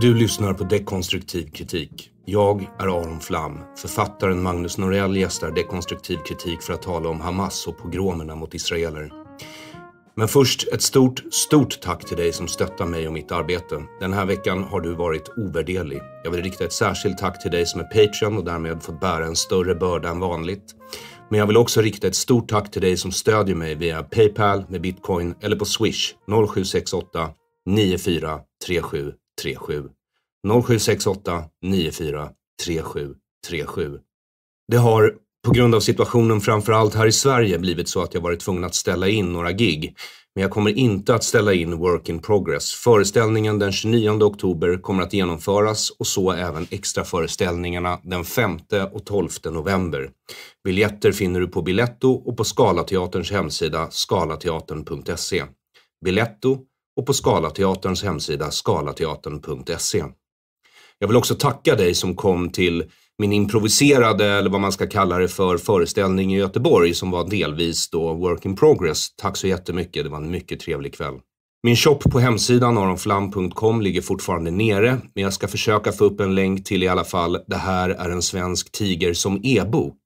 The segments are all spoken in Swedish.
Du lyssnar på Dekonstruktiv kritik. Jag är Aron Flam. Författaren Magnus Norell gästar Dekonstruktiv kritik för att tala om Hamas och pogromerna mot israeler. Men först ett stort, stort tack till dig som stöttar mig och mitt arbete. Den här veckan har du varit ovärderlig. Jag vill rikta ett särskilt tack till dig som är Patreon och därmed fått bära en större börda än vanligt. Men jag vill också rikta ett stort tack till dig som stödjer mig via Paypal med bitcoin eller på swish 0768 9437 0768 94 37 Det har på grund av situationen framförallt här i Sverige blivit så att jag varit tvungen att ställa in några gig. Men jag kommer inte att ställa in Work in Progress. Föreställningen den 29 oktober kommer att genomföras och så även extraföreställningarna den 5 och 12 november. Biljetter finner du på Biletto och på Skalateaterns hemsida skalateatern.se. Biletto och på Skalateaterns hemsida skalateatern.se. Jag vill också tacka dig som kom till min improviserade, eller vad man ska kalla det för, föreställning i Göteborg som var delvis då work in progress. Tack så jättemycket, det var en mycket trevlig kväll. Min shop på hemsidan aronflam.com ligger fortfarande nere, men jag ska försöka få upp en länk till i alla fall Det här är en svensk tiger som e-bok.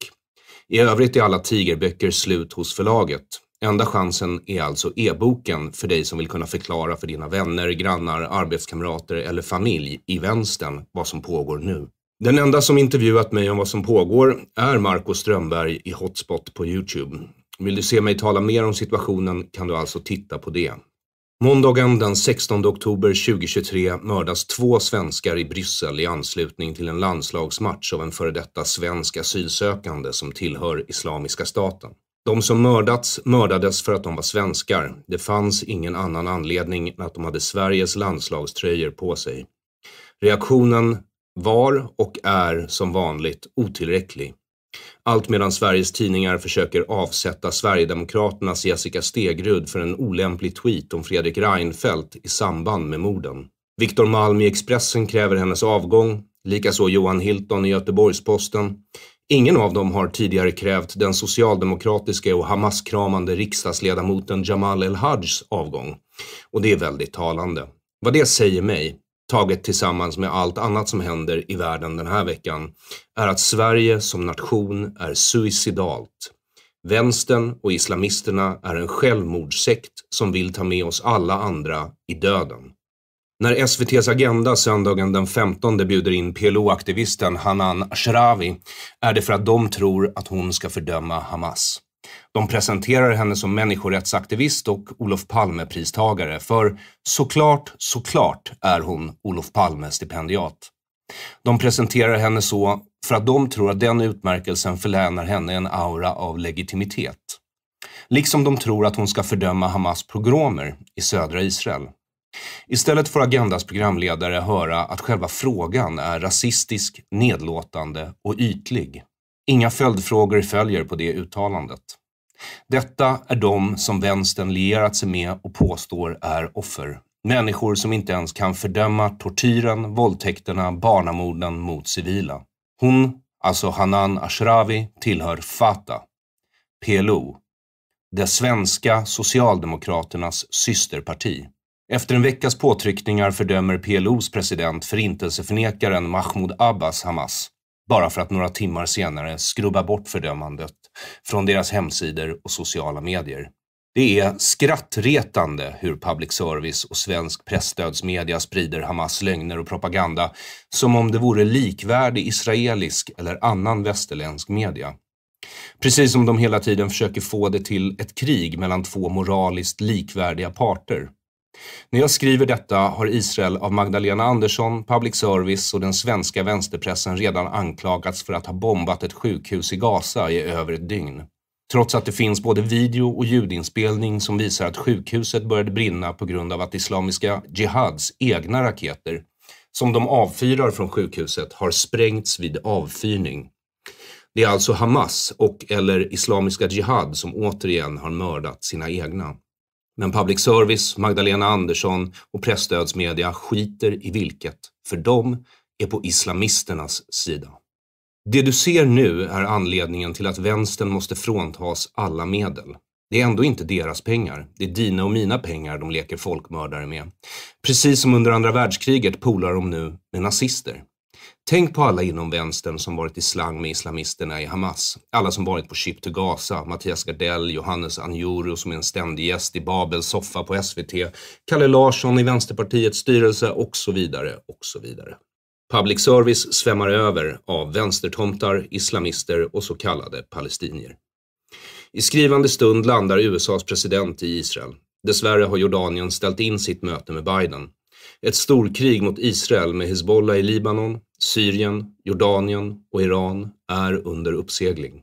I övrigt är alla tigerböcker slut hos förlaget. Enda chansen är alltså e-boken för dig som vill kunna förklara för dina vänner, grannar, arbetskamrater eller familj i vänstern vad som pågår nu. Den enda som intervjuat mig om vad som pågår är Marco Strömberg i Hotspot på Youtube. Vill du se mig tala mer om situationen kan du alltså titta på det. Måndagen den 16 oktober 2023 mördas två svenskar i Bryssel i anslutning till en landslagsmatch av en före detta svensk asylsökande som tillhör Islamiska staten. De som mördats mördades för att de var svenskar. Det fanns ingen annan anledning än att de hade Sveriges landslagströjor på sig. Reaktionen var och är som vanligt otillräcklig. Allt medan Sveriges tidningar försöker avsätta Sverigedemokraternas Jessica Stegrud för en olämplig tweet om Fredrik Reinfeldt i samband med morden. Viktor Malm i Expressen kräver hennes avgång, likaså Johan Hilton i Göteborgs-Posten. Ingen av dem har tidigare krävt den socialdemokratiska och Hamas-kramande riksdagsledamoten Jamal El-Hajs avgång. Och det är väldigt talande. Vad det säger mig, taget tillsammans med allt annat som händer i världen den här veckan, är att Sverige som nation är suicidalt. Vänstern och islamisterna är en självmordssekt som vill ta med oss alla andra i döden. När SVTs Agenda söndagen den 15 bjuder in PLO-aktivisten Hanan Ashrawi är det för att de tror att hon ska fördöma Hamas. De presenterar henne som människorättsaktivist och Olof Palme-pristagare, för såklart, såklart är hon Olof Palme-stipendiat. De presenterar henne så för att de tror att den utmärkelsen förlänar henne en aura av legitimitet. Liksom de tror att hon ska fördöma Hamas pogromer i södra Israel. Istället får Agendas programledare höra att själva frågan är rasistisk, nedlåtande och ytlig. Inga följdfrågor följer på det uttalandet. Detta är de som vänstern lierat sig med och påstår är offer. Människor som inte ens kan fördöma tortyren, våldtäkterna, barnamorden mot civila. Hon, alltså Hanan Ashrawi, tillhör Fatah, PLO, det svenska socialdemokraternas systerparti. Efter en veckas påtryckningar fördömer PLOs president förintelseförnekaren Mahmoud Abbas Hamas, bara för att några timmar senare skrubba bort fördömandet från deras hemsidor och sociala medier. Det är skrattretande hur public service och svensk pressstödsmedia sprider Hamas lögner och propaganda som om det vore likvärdig israelisk eller annan västerländsk media. Precis som de hela tiden försöker få det till ett krig mellan två moraliskt likvärdiga parter. När jag skriver detta har Israel av Magdalena Andersson, public service och den svenska vänsterpressen redan anklagats för att ha bombat ett sjukhus i Gaza i över ett dygn. Trots att det finns både video och ljudinspelning som visar att sjukhuset började brinna på grund av att Islamiska Jihads egna raketer, som de avfyrar från sjukhuset, har sprängts vid avfyrning. Det är alltså Hamas och eller Islamiska Jihad som återigen har mördat sina egna. Men public service, Magdalena Andersson och pressstödsmedia skiter i vilket, för de är på islamisternas sida. Det du ser nu är anledningen till att vänstern måste fråntas alla medel. Det är ändå inte deras pengar. Det är dina och mina pengar de leker folkmördare med. Precis som under andra världskriget polar de nu med nazister. Tänk på alla inom vänstern som varit i slang med islamisterna i Hamas. Alla som varit på Ship to Gaza, Mattias Gardell, Johannes Anjuru som är en ständig gäst i Babels soffa på SVT, Kalle Larsson i Vänsterpartiets styrelse och så vidare och så vidare. Public service svämmar över av vänstertomtar, islamister och så kallade palestinier. I skrivande stund landar USAs president i Israel. Dessvärre har Jordanien ställt in sitt möte med Biden. Ett storkrig mot Israel med Hizbollah i Libanon, Syrien, Jordanien och Iran är under uppsegling.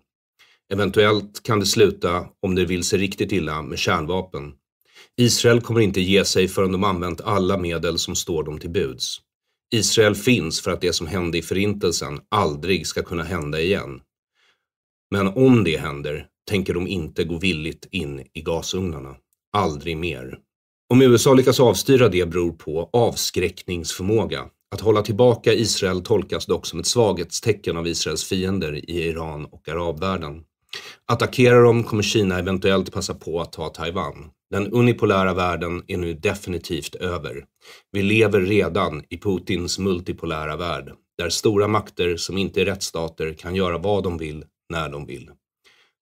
Eventuellt kan det sluta, om det vill sig riktigt illa, med kärnvapen. Israel kommer inte ge sig förrän de använt alla medel som står dem till buds. Israel finns för att det som hände i Förintelsen aldrig ska kunna hända igen. Men om det händer tänker de inte gå villigt in i gasugnarna. Aldrig mer. Om USA lyckas avstyra det beror på avskräckningsförmåga. Att hålla tillbaka Israel tolkas dock som ett svaghetstecken av Israels fiender i Iran och arabvärlden. Attackerar de kommer Kina eventuellt passa på att ta Taiwan. Den unipolära världen är nu definitivt över. Vi lever redan i Putins multipolära värld, där stora makter som inte är rättsstater kan göra vad de vill, när de vill.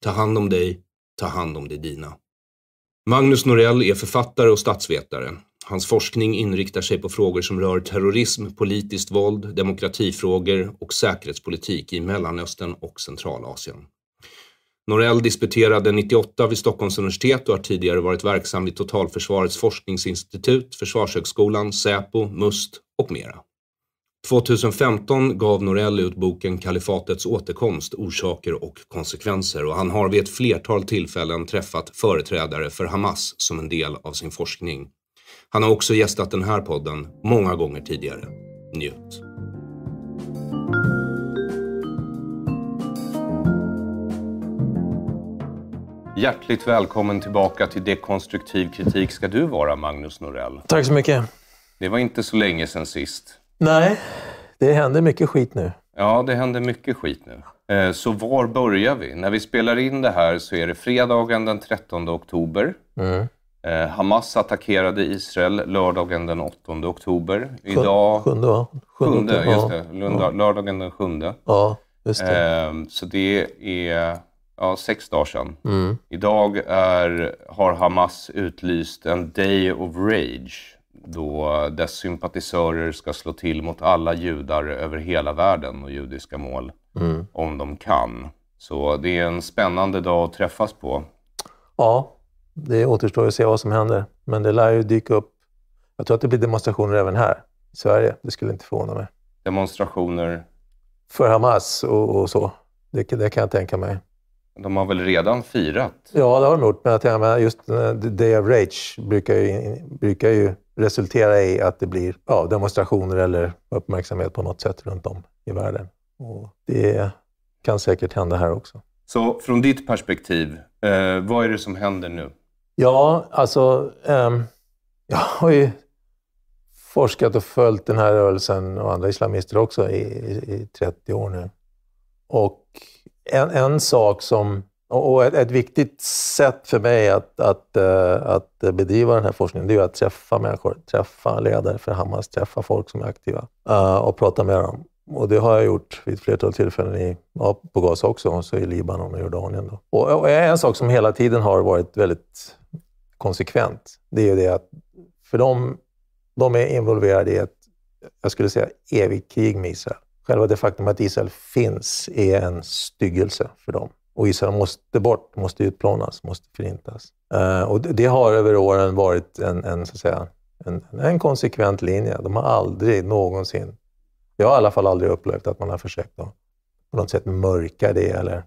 Ta hand om dig, ta hand om de dina. Magnus Norell är författare och statsvetare. Hans forskning inriktar sig på frågor som rör terrorism, politiskt våld, demokratifrågor och säkerhetspolitik i Mellanöstern och Centralasien. Norell disputerade 98 vid Stockholms universitet och har tidigare varit verksam vid Totalförsvarets forskningsinstitut, Försvarshögskolan, Säpo, MUST och mera. 2015 gav Norell ut boken Kalifatets återkomst, orsaker och konsekvenser och han har vid ett flertal tillfällen träffat företrädare för Hamas som en del av sin forskning. Han har också gästat den här podden många gånger tidigare. Njut! Hjärtligt välkommen tillbaka till Dekonstruktiv kritik ska du vara, Magnus Norell. Tack så mycket. Det var inte så länge sedan sist. Nej, det händer mycket skit nu. Ja, det händer mycket skit nu. Eh, så var börjar vi? När vi spelar in det här så är det fredagen den 13 oktober. Mm. Eh, Hamas attackerade Israel lördagen den 8 oktober. Idag... Sjunde, va? Sjunde, sjunde just det. Ja. Lördagen den sjunde. Ja, just det. Eh, så det är ja, sex dagar sedan. Mm. Idag är, har Hamas utlyst en Day of Rage då dess sympatisörer ska slå till mot alla judar över hela världen och judiska mål mm. om de kan. Så det är en spännande dag att träffas på. Ja, det återstår att se vad som händer. Men det lär ju dyka upp. Jag tror att det blir demonstrationer även här i Sverige. Det skulle inte förvåna mig. Demonstrationer? För Hamas och, och så. Det, det, kan jag tänka mig. De har väl redan firat? Ja, det har de gjort. Men jag menar, just eh, Day of Rage brukar ju, brukar ju resultera i att det blir ja, demonstrationer eller uppmärksamhet på något sätt runt om i världen. Och det kan säkert hända här också. Så från ditt perspektiv, eh, vad är det som händer nu? Ja, alltså... Eh, jag har ju forskat och följt den här rörelsen och andra islamister också i, i, i 30 år nu. Och en, en sak som och ett, viktigt sätt för mig att, att, eh, att bedriva den här forskningen, det är att träffa människor. Träffa ledare för Hamas, träffa folk som är aktiva eh, och prata med dem. Och det har jag gjort vid ett flertal tillfällen i, ja, på Gaza också, och så i Libanon och Jordanien. Då. Och, och en sak som hela tiden har varit väldigt konsekvent, det är ju det att för de, de är involverade i ett, jag skulle säga, evigt krig med Israel. Själva det faktum att Israel finns är en styggelse för dem och Israel måste bort, måste utplånas, måste förintas. Uh, och det, det, har över åren varit en, en, så att säga, en, en, konsekvent linje. De har aldrig någonsin, jag har i alla fall aldrig upplevt att man har försökt att på något sätt mörka det eller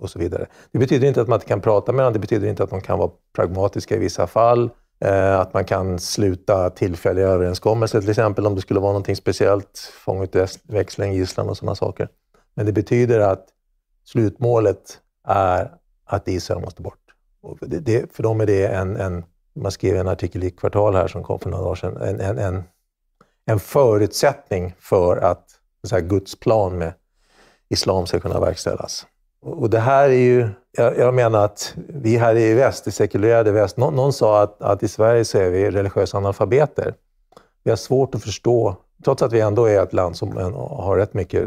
och så vidare. Det betyder inte att man inte kan prata med dem, det betyder inte att de kan vara pragmatiska i vissa fall. Uh, att man kan sluta tillfälliga överenskommelser, till exempel om det skulle vara någonting speciellt, fångutväxling, gisslan och sådana saker. Men det betyder att slutmålet är att Israel måste bort. Det, det, för dem är det en, en, man skrev en artikel i Kvartal här som kom för några dagar sedan, en, en, en, en förutsättning för att så här, Guds plan med islam ska kunna verkställas. Och, det här är ju, jag, jag, menar att vi här i väst, i sekulära väst, någon, någon sa att, att i Sverige så är vi religiösa analfabeter. Vi har svårt att förstå, trots att vi ändå är ett land som har rätt mycket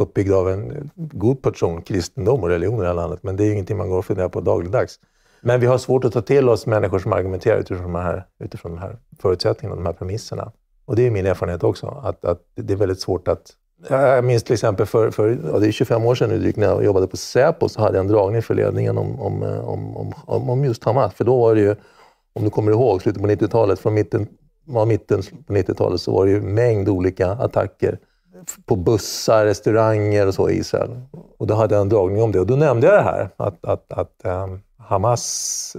uppbyggd av en god portion kristendom och religion i det här landet. Men det är ingenting man går och funderar på dagligdags. Men vi har svårt att ta till oss människor som argumenterar utifrån de här, utifrån de här förutsättningarna, de här premisserna. Och det är min erfarenhet också, att, att det är väldigt svårt att... Jag minns till exempel för, för ja, det är 25 år sedan nu drygt, när jag jobbade på Säpo, så hade jag en dragning för ledningen om, om, om, om, om just Hamas. För då var det ju, om du kommer ihåg, slutet på 90-talet, från mitten, var mitten på 90-talet, så var det ju en mängd olika attacker på bussar, restauranger och så i Israel. Och då hade jag en dragning om det och då nämnde jag det här att, att, att um, Hamas,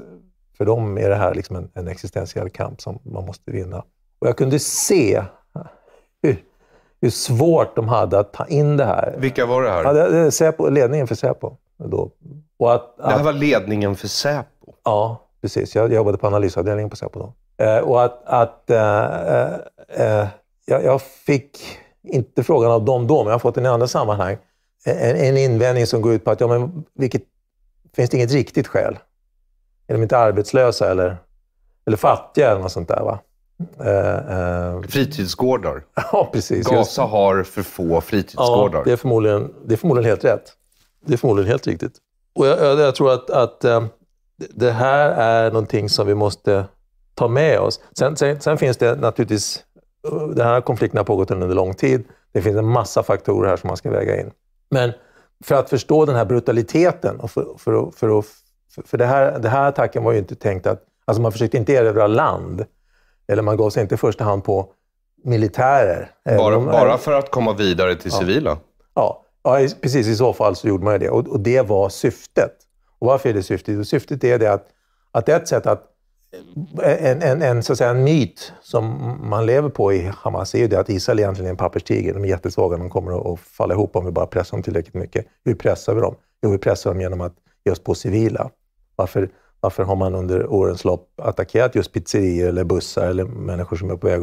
för dem är det här liksom en, en existentiell kamp som man måste vinna. Och jag kunde se hur, hur svårt de hade att ta in det här. Vilka var det här? Ja, Säpo, ledningen för Säpo. Då. Och att, att, det här var ledningen för Säpo? Ja, precis. Jag jobbade på analysavdelningen på Säpo då. Eh, och att, att eh, eh, eh jag, jag, fick inte frågan av dem då, men jag har fått den i andra sammanhang, en, en invändning som går ut på att ja, men vilket, finns det inget riktigt skäl? Är de inte arbetslösa eller, eller fattiga eller något sånt där? Va? Uh, uh, fritidsgårdar. Ja, precis. Gaza har för få fritidsgårdar. Ja, det är, förmodligen, det är förmodligen helt rätt. Det är förmodligen helt riktigt. Och jag, jag, jag tror att, att eh, det här är någonting som vi måste ta med oss. Sen, sen, sen, finns det naturligtvis den här konflikten har pågått under lång tid. Det finns en massa faktorer här som man ska väga in. Men för att förstå den här brutaliteten, och för, för, för, för, det här, den här attacken var ju inte tänkt att... Alltså man försökte inte erövra land, eller man gav sig inte i första hand på militärer. Eh, bara, de, bara för att komma vidare till ja. civila? Ja, ja, precis. I så fall så gjorde man ju det. Och, och det var syftet. Och varför är det syftet? Och syftet är det att, att ett sätt att en, en, en, så att säga, en myt som man lever på i Hamas är ju det att Israel egentligen är en papperstiger. De är jättesvaga, de kommer att falla ihop om vi bara pressar dem tillräckligt mycket. Hur pressar vi dem? Jo, vi pressar dem genom att ge oss på civila. Varför, varför har man under årens lopp attackerat just pizzerior eller bussar eller människor som är på väg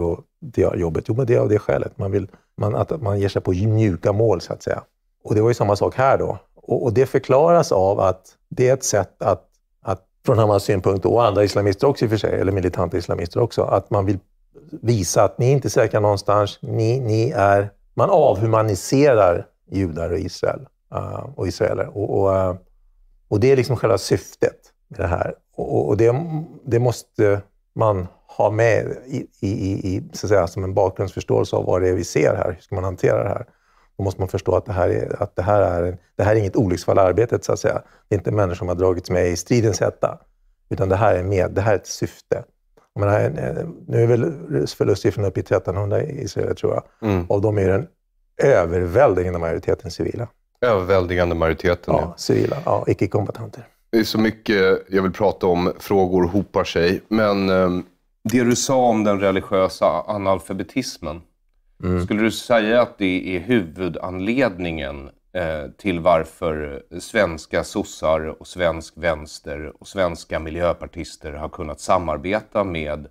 till jobbet? Jo, men det är av det skälet. Man, vill, man, att man ger sig på mjuka mål, så att säga. Och det var ju samma sak här då. Och, och det förklaras av att det är ett sätt att från Hamas synpunkt, och andra islamister också i och för sig, eller militanta islamister också, att man vill visa att ni är inte säkra någonstans. Ni, ni är, man avhumaniserar judar och Israel uh, och israeler. Och, och, uh, och, det är liksom själva syftet med det här. Och, och det, det, måste man ha med i, i, i, så att säga, som en bakgrundsförståelse av vad det är vi ser här. Hur ska man hantera det här? Då måste man förstå att det här är, att det här är, det här är inget olycksfall i arbetet, så att säga. Det är inte människor som har dragits med i stridens hetta, utan det här är, med, det här är ett syfte. Men eh, nu är väl förlustsiffrorna uppe i 1300 i Israel, tror jag. Mm. Av dem är den överväldigande majoriteten civila. Överväldigande majoriteten, ja. ja. Civila, ja, icke-kombatanter. Det är så mycket jag vill prata om. Frågor hopar sig. Men ehm, det du sa om den religiösa analfabetismen, Mm. Skulle du säga att det är huvudanledningen eh, till varför svenska sossar och svensk vänster och svenska miljöpartister har kunnat samarbeta med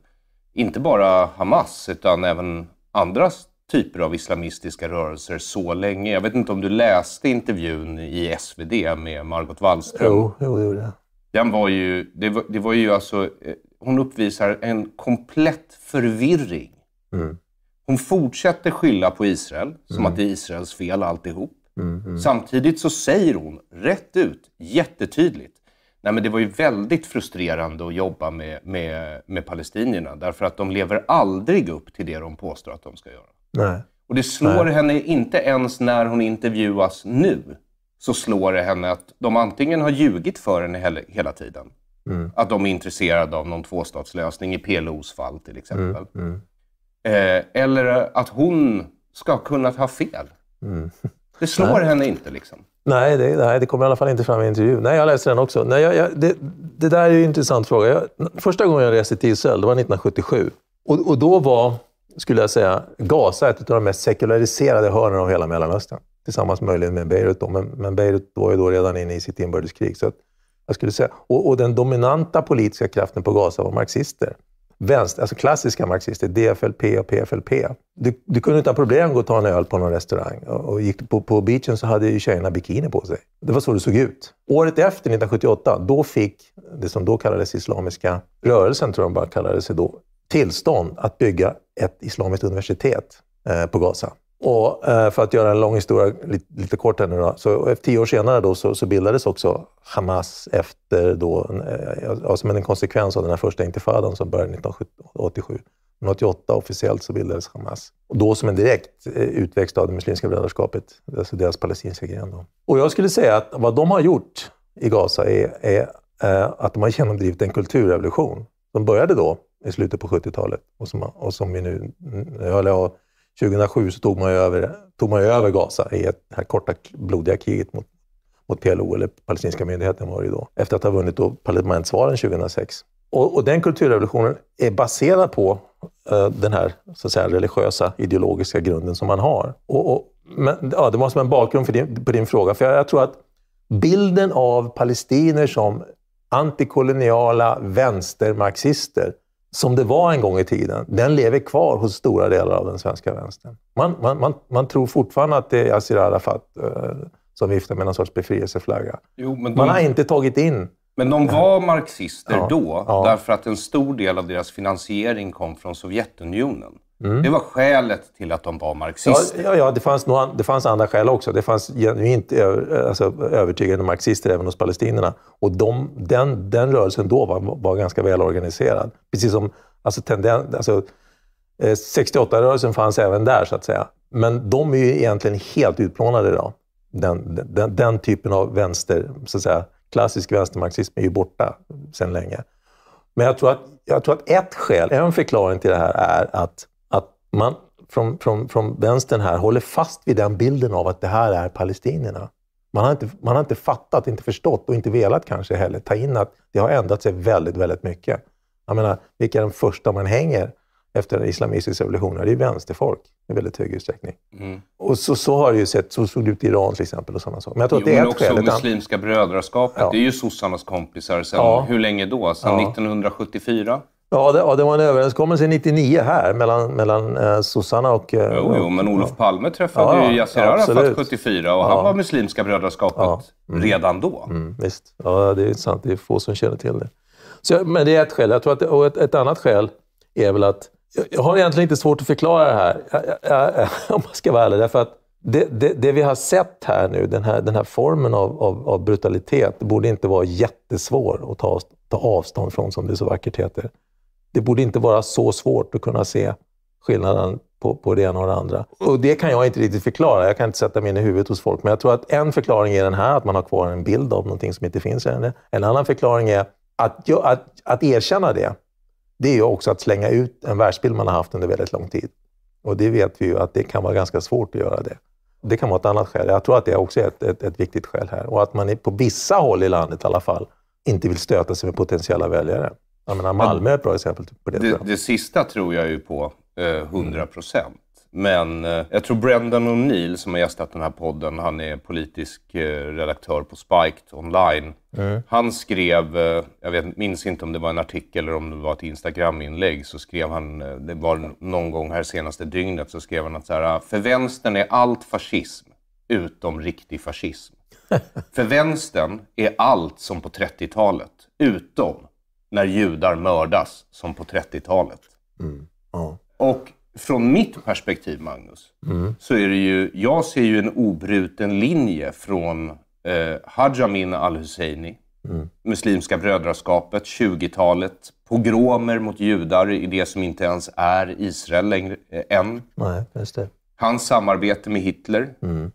inte bara Hamas utan även andra typer av islamistiska rörelser så länge. Jag vet inte om du läste intervjun i SvD med Margot Wallström? Jo, jo det Den var ju, det var, det var ju alltså, eh, hon uppvisar en komplett förvirring. Mm. Hon fortsätter skylla på Israel, som mm. att det är Israels fel alltihop. Mm, mm. Samtidigt så säger hon rätt ut, jättetydligt, Nej, men det var ju väldigt frustrerande att jobba med, med, med palestinierna därför att de lever aldrig upp till det de påstår att de ska göra. Nej. Och det slår Nej. henne inte ens när hon intervjuas nu, så slår det henne att de antingen har ljugit för henne hela, hela tiden, mm. att de är intresserade av någon tvåstatslösning i PLOs fall till mm, exempel, mm. Mm. Eh, eller att hon ska ha kunnat ha fel. Mm. Det slår henne inte liksom. Nej det, nej, det kommer i alla fall inte fram i intervjun. Nej, jag läste den också. Nej, jag, jag, det, det, där är en intressant fråga. Jag, första gången jag reste till Israel, det var 1977. Och, och då var, skulle jag säga, Gaza ett av de mest sekulariserade hörnen av hela Mellanöstern. Tillsammans möjligen med Beirut då. Men, men Beirut var ju då redan inne i sitt inbördeskrig. Så att, jag skulle säga, och, och den dominanta politiska kraften på Gaza var marxister vänster, alltså klassiska marxister, DFLP och PFLP. Du, du kunde ha problem gå och ta en öl på någon restaurang. och gick på, på beachen så hade ju tjejerna bikini på sig. Det var så det såg ut. Året efter, 1978, då fick det som då kallades Islamiska rörelsen, tror jag de bara kallade sig då, tillstånd att bygga ett islamiskt universitet eh, på Gaza. Och eh, för att göra en lång historia lite, kort här nu då. Så eh, tio år senare då, så, så bildades också Hamas efter då, eh, ja, som en konsekvens av den här första intifadan som började 1987. 1988 officiellt så bildades Hamas. Och då som en direkt utväxt av det Muslimska brödraskapet, alltså deras palestinska gren. Då. Och jag skulle säga att vad de har gjort i Gaza är, är att de har genomdrivit en kulturrevolution. De började då, i slutet på 70-talet, och som, och som vi nu, eller 2007 så tog man ju över, tog man över Gaza i det här korta blodiga kriget mot, mot PLO, eller palestinska myndigheten var det då, efter att ha vunnit då parlamentsvalen 2006. Och, och den kulturrevolutionen är baserad på uh, den här så att säga, religiösa, ideologiska grunden som man har. Och, och, men, ja, det var som en bakgrund för din, på din fråga, för jag, jag tror att bilden av palestinier som antikoloniala vänstermarxister som det var en gång i tiden, den lever kvar hos stora delar av den svenska vänstern. Man, man, man, man tror fortfarande att det är Yassir Arafat eh, som viftar med någon sorts befrielseflagga. Jo, de, man har inte tagit in... Men de var marxister ja, då, ja. därför att en stor del av deras finansiering kom från Sovjetunionen. Mm. Det var skälet till att de var marxister. Ja, ja, ja det, fanns några, det fanns andra skäl också. Det fanns genuint alltså, övertygande marxister även hos palestinierna. Och de, den, den rörelsen då var, var ganska välorganiserad. Precis som alltså, tenden, alltså, 68-rörelsen eh, fanns även där, så att säga. Men de är ju egentligen helt utplånade idag. Den, den, den typen av vänster, så att säga, klassisk vänstermarxism är ju borta sedan länge. Men jag tror, att, jag tror att ett skäl, en förklaring till det här är att man från, från, från vänstern här håller fast vid den bilden av att det här är palestinierna. Man har, inte, man har inte fattat, inte förstått och inte velat kanske heller ta in att det har ändrat sig väldigt, väldigt mycket. Jag menar, vilka är de första man hänger efter den islamistiska revolutionen? Det är vänsterfolk i väldigt hög utsträckning. Mm. Och så, så har det ju sett, så såg det ut i Iran till exempel och sådana saker. Men jag tror jo, att det är men också skälet. Muslimska brödraskapet, ja. det är ju sossarnas kompisar sedan, ja. hur länge då? Sedan ja. 1974? Ja det, ja, det var en överenskommelse 99 här mellan, mellan eh, sossarna och... Eh, jo, jo, men Olof Palme träffade ja, ju Yassir Arafat 74 och ja. han var Muslimska brödraskapet ja. mm. redan då. Mm, visst. Ja, det är sant. Det är få som känner till det. Så, men det är ett skäl. Jag tror att, och ett, ett annat skäl är väl att... Jag har egentligen inte svårt att förklara det här, jag, jag, jag, om man ska vara ärlig. Därför att det, det, det, vi har sett här nu, den här, den här formen av, av, av brutalitet, borde inte vara jättesvår att ta, ta avstånd från, som det så vackert heter det borde inte vara så svårt att kunna se skillnaden på, på det ena och det andra. Och det kan jag inte riktigt förklara. Jag kan inte sätta mig in i huvudet hos folk. Men jag tror att en förklaring är den här, att man har kvar en bild av någonting som inte finns ännu. En annan förklaring är att, att, att erkänna det. Det är ju också att slänga ut en världsbild man har haft under väldigt lång tid. Och det vet vi ju att det kan vara ganska svårt att göra det. Det kan vara ett annat skäl. Jag tror att det också är ett, ett, ett viktigt skäl här. Och att man på vissa håll i landet i alla fall inte vill stöta sig med potentiella väljare. Jag menar, Malmö är ett bra exempel på det. Det, det sista tror jag ju på eh, 100 procent. Men eh, jag tror Brendan O'Neill som har gästat den här podden, han är politisk eh, redaktör på Spiked online. Mm. Han skrev, eh, jag vet, minns inte om det var en artikel eller om det var ett Instagram-inlägg, så skrev han, eh, det var någon gång här senaste dygnet, så skrev han att så här, ah, för vänstern är allt fascism utom riktig fascism. för vänstern är allt som på 30-talet, utom när judar mördas, som på 30-talet. Mm. Ja. Och från mitt perspektiv, Magnus, mm. så är det ju, jag ser ju en obruten linje från eh, Hajamin al-Husseini, mm. Muslimska brödraskapet, 20-talet, pogromer mot judar i det som inte ens är Israel längre, eh, än. Nej, just det. Hans samarbete med Hitler. Mm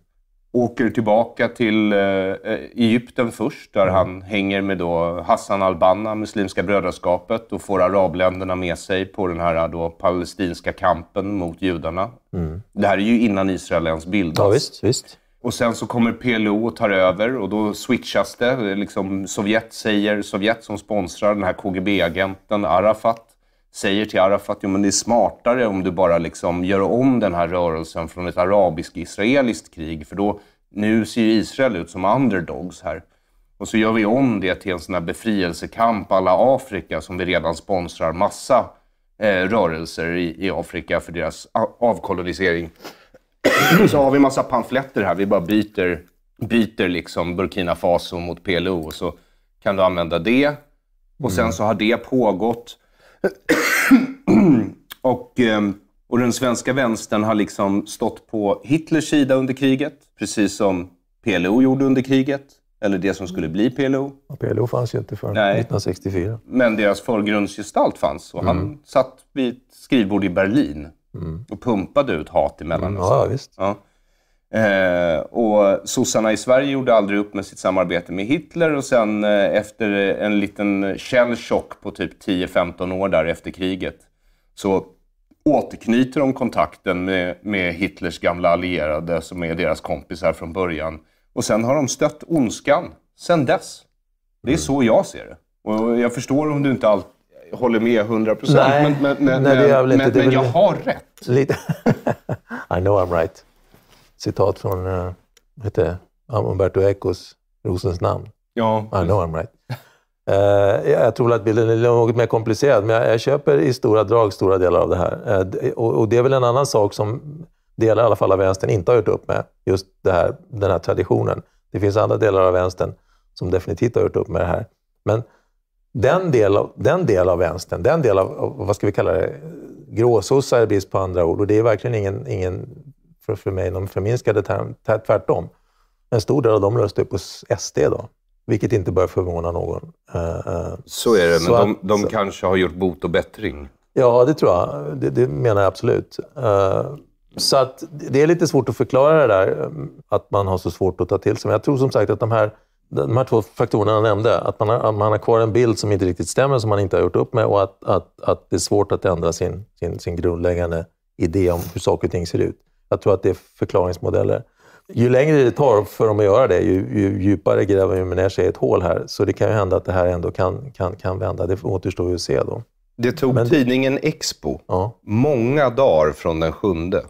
åker tillbaka till eh, eh, Egypten först, där han hänger med då Hassan al-Banna, Muslimska brödraskapet, och får arabländerna med sig på den här då, palestinska kampen mot judarna. Mm. Det här är ju innan Israel ens bildas. Ja, visst, visst. Och sen så kommer PLO och tar över och då switchas det. Liksom Sovjet säger, Sovjet som sponsrar den här KGB-agenten Arafat, säger till Arafat att det är smartare om du bara liksom gör om den här rörelsen från ett arabisk-israeliskt krig, för då, nu ser ju Israel ut som underdogs här. Och så gör vi om det till en sån här befrielsekamp alla Afrika som vi redan sponsrar massa eh, rörelser i, i Afrika för deras avkolonisering. så har vi massa pamfletter här. Vi bara byter, byter liksom Burkina Faso mot PLO och så kan du använda det. Och sen mm. så har det pågått och, ehm, och den svenska vänstern har liksom stått på Hitlers sida under kriget, precis som PLO gjorde under kriget. Eller det som skulle bli PLO. PLO fanns ju inte förrän 1964. Men deras förgrundsgestalt fanns och mm. han satt vid ett skrivbord i Berlin mm. och pumpade ut hat emellan. Mm, ja, visst. Ja. Eh, och sossarna i Sverige gjorde aldrig upp med sitt samarbete med Hitler och sen eh, efter en liten källchock på typ 10-15 år där efter kriget så återknyter de kontakten med, med, Hitlers gamla allierade som är deras kompisar från början. Och sen har de stött ondskan sen dess. Det är mm. så jag ser det. Och jag förstår om du inte allt håller med 100 procent, men, men, men, Nej, men, men jag har rätt. I know I'm right citat från uh, heter Umberto Ecos Rosens namn. Ja. I know I'm right. Uh, jag tror att bilden är något mer komplicerad, men jag, jag köper i stora drag stora delar av det här. Uh, och, och, det är väl en annan sak som delar i alla fall av vänstern inte har gjort upp med, just här, den här traditionen. Det finns andra delar av vänstern som definitivt har gjort upp med det här. Men den del av, den del av vänstern, den del av, vad ska vi kalla det, gråsossar i brist på andra ord, och det är verkligen ingen, ingen för, för mig de förminskade term, tvärtom. En stor del av dem röstar på SD då, vilket inte bör förvåna någon. Eh, eh, så är det, så men att, de, de kanske har gjort bot och bättring. Ja, det tror jag. Det, det menar jag absolut. Eh, så att det är lite svårt att förklara det där, att man har så svårt att ta till sig. Men jag tror som sagt att de här, de här två faktorerna jag nämnde, att man, har, att man har kvar en bild som inte riktigt stämmer, som man inte har gjort upp med och att, att, att det är svårt att ändra sin, sin, sin grundläggande idé om hur saker och ting ser ut. Jag tror att det är förklaringsmodeller. Ju längre det tar för dem att göra det, ju, ju djupare gräver ju ner sig i ett hål här. Så det kan ju hända att det här ändå kan, kan, kan vända. Det återstår ju att se då. Det tog Men, tidningen Expo ja. många dagar från den sjunde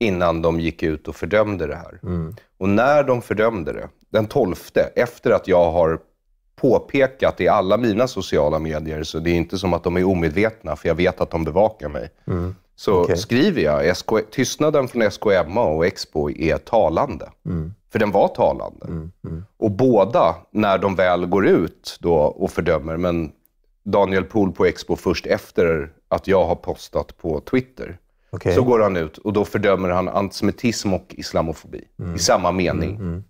innan de gick ut och fördömde det här. Mm. Och när de fördömde det, den tolfte, efter att jag har påpekat i alla mina sociala medier, så det är inte som att de är omedvetna, för jag vet att de bevakar mig. Mm så okay. skriver jag SK, tystnaden från SKMA och Expo är talande. Mm. För den var talande. Mm, mm. Och båda, när de väl går ut då och fördömer, men Daniel Pohl på Expo först efter att jag har postat på Twitter. Okay. Så går han ut och då fördömer han antisemitism och islamofobi mm. i samma mening. Mm, mm.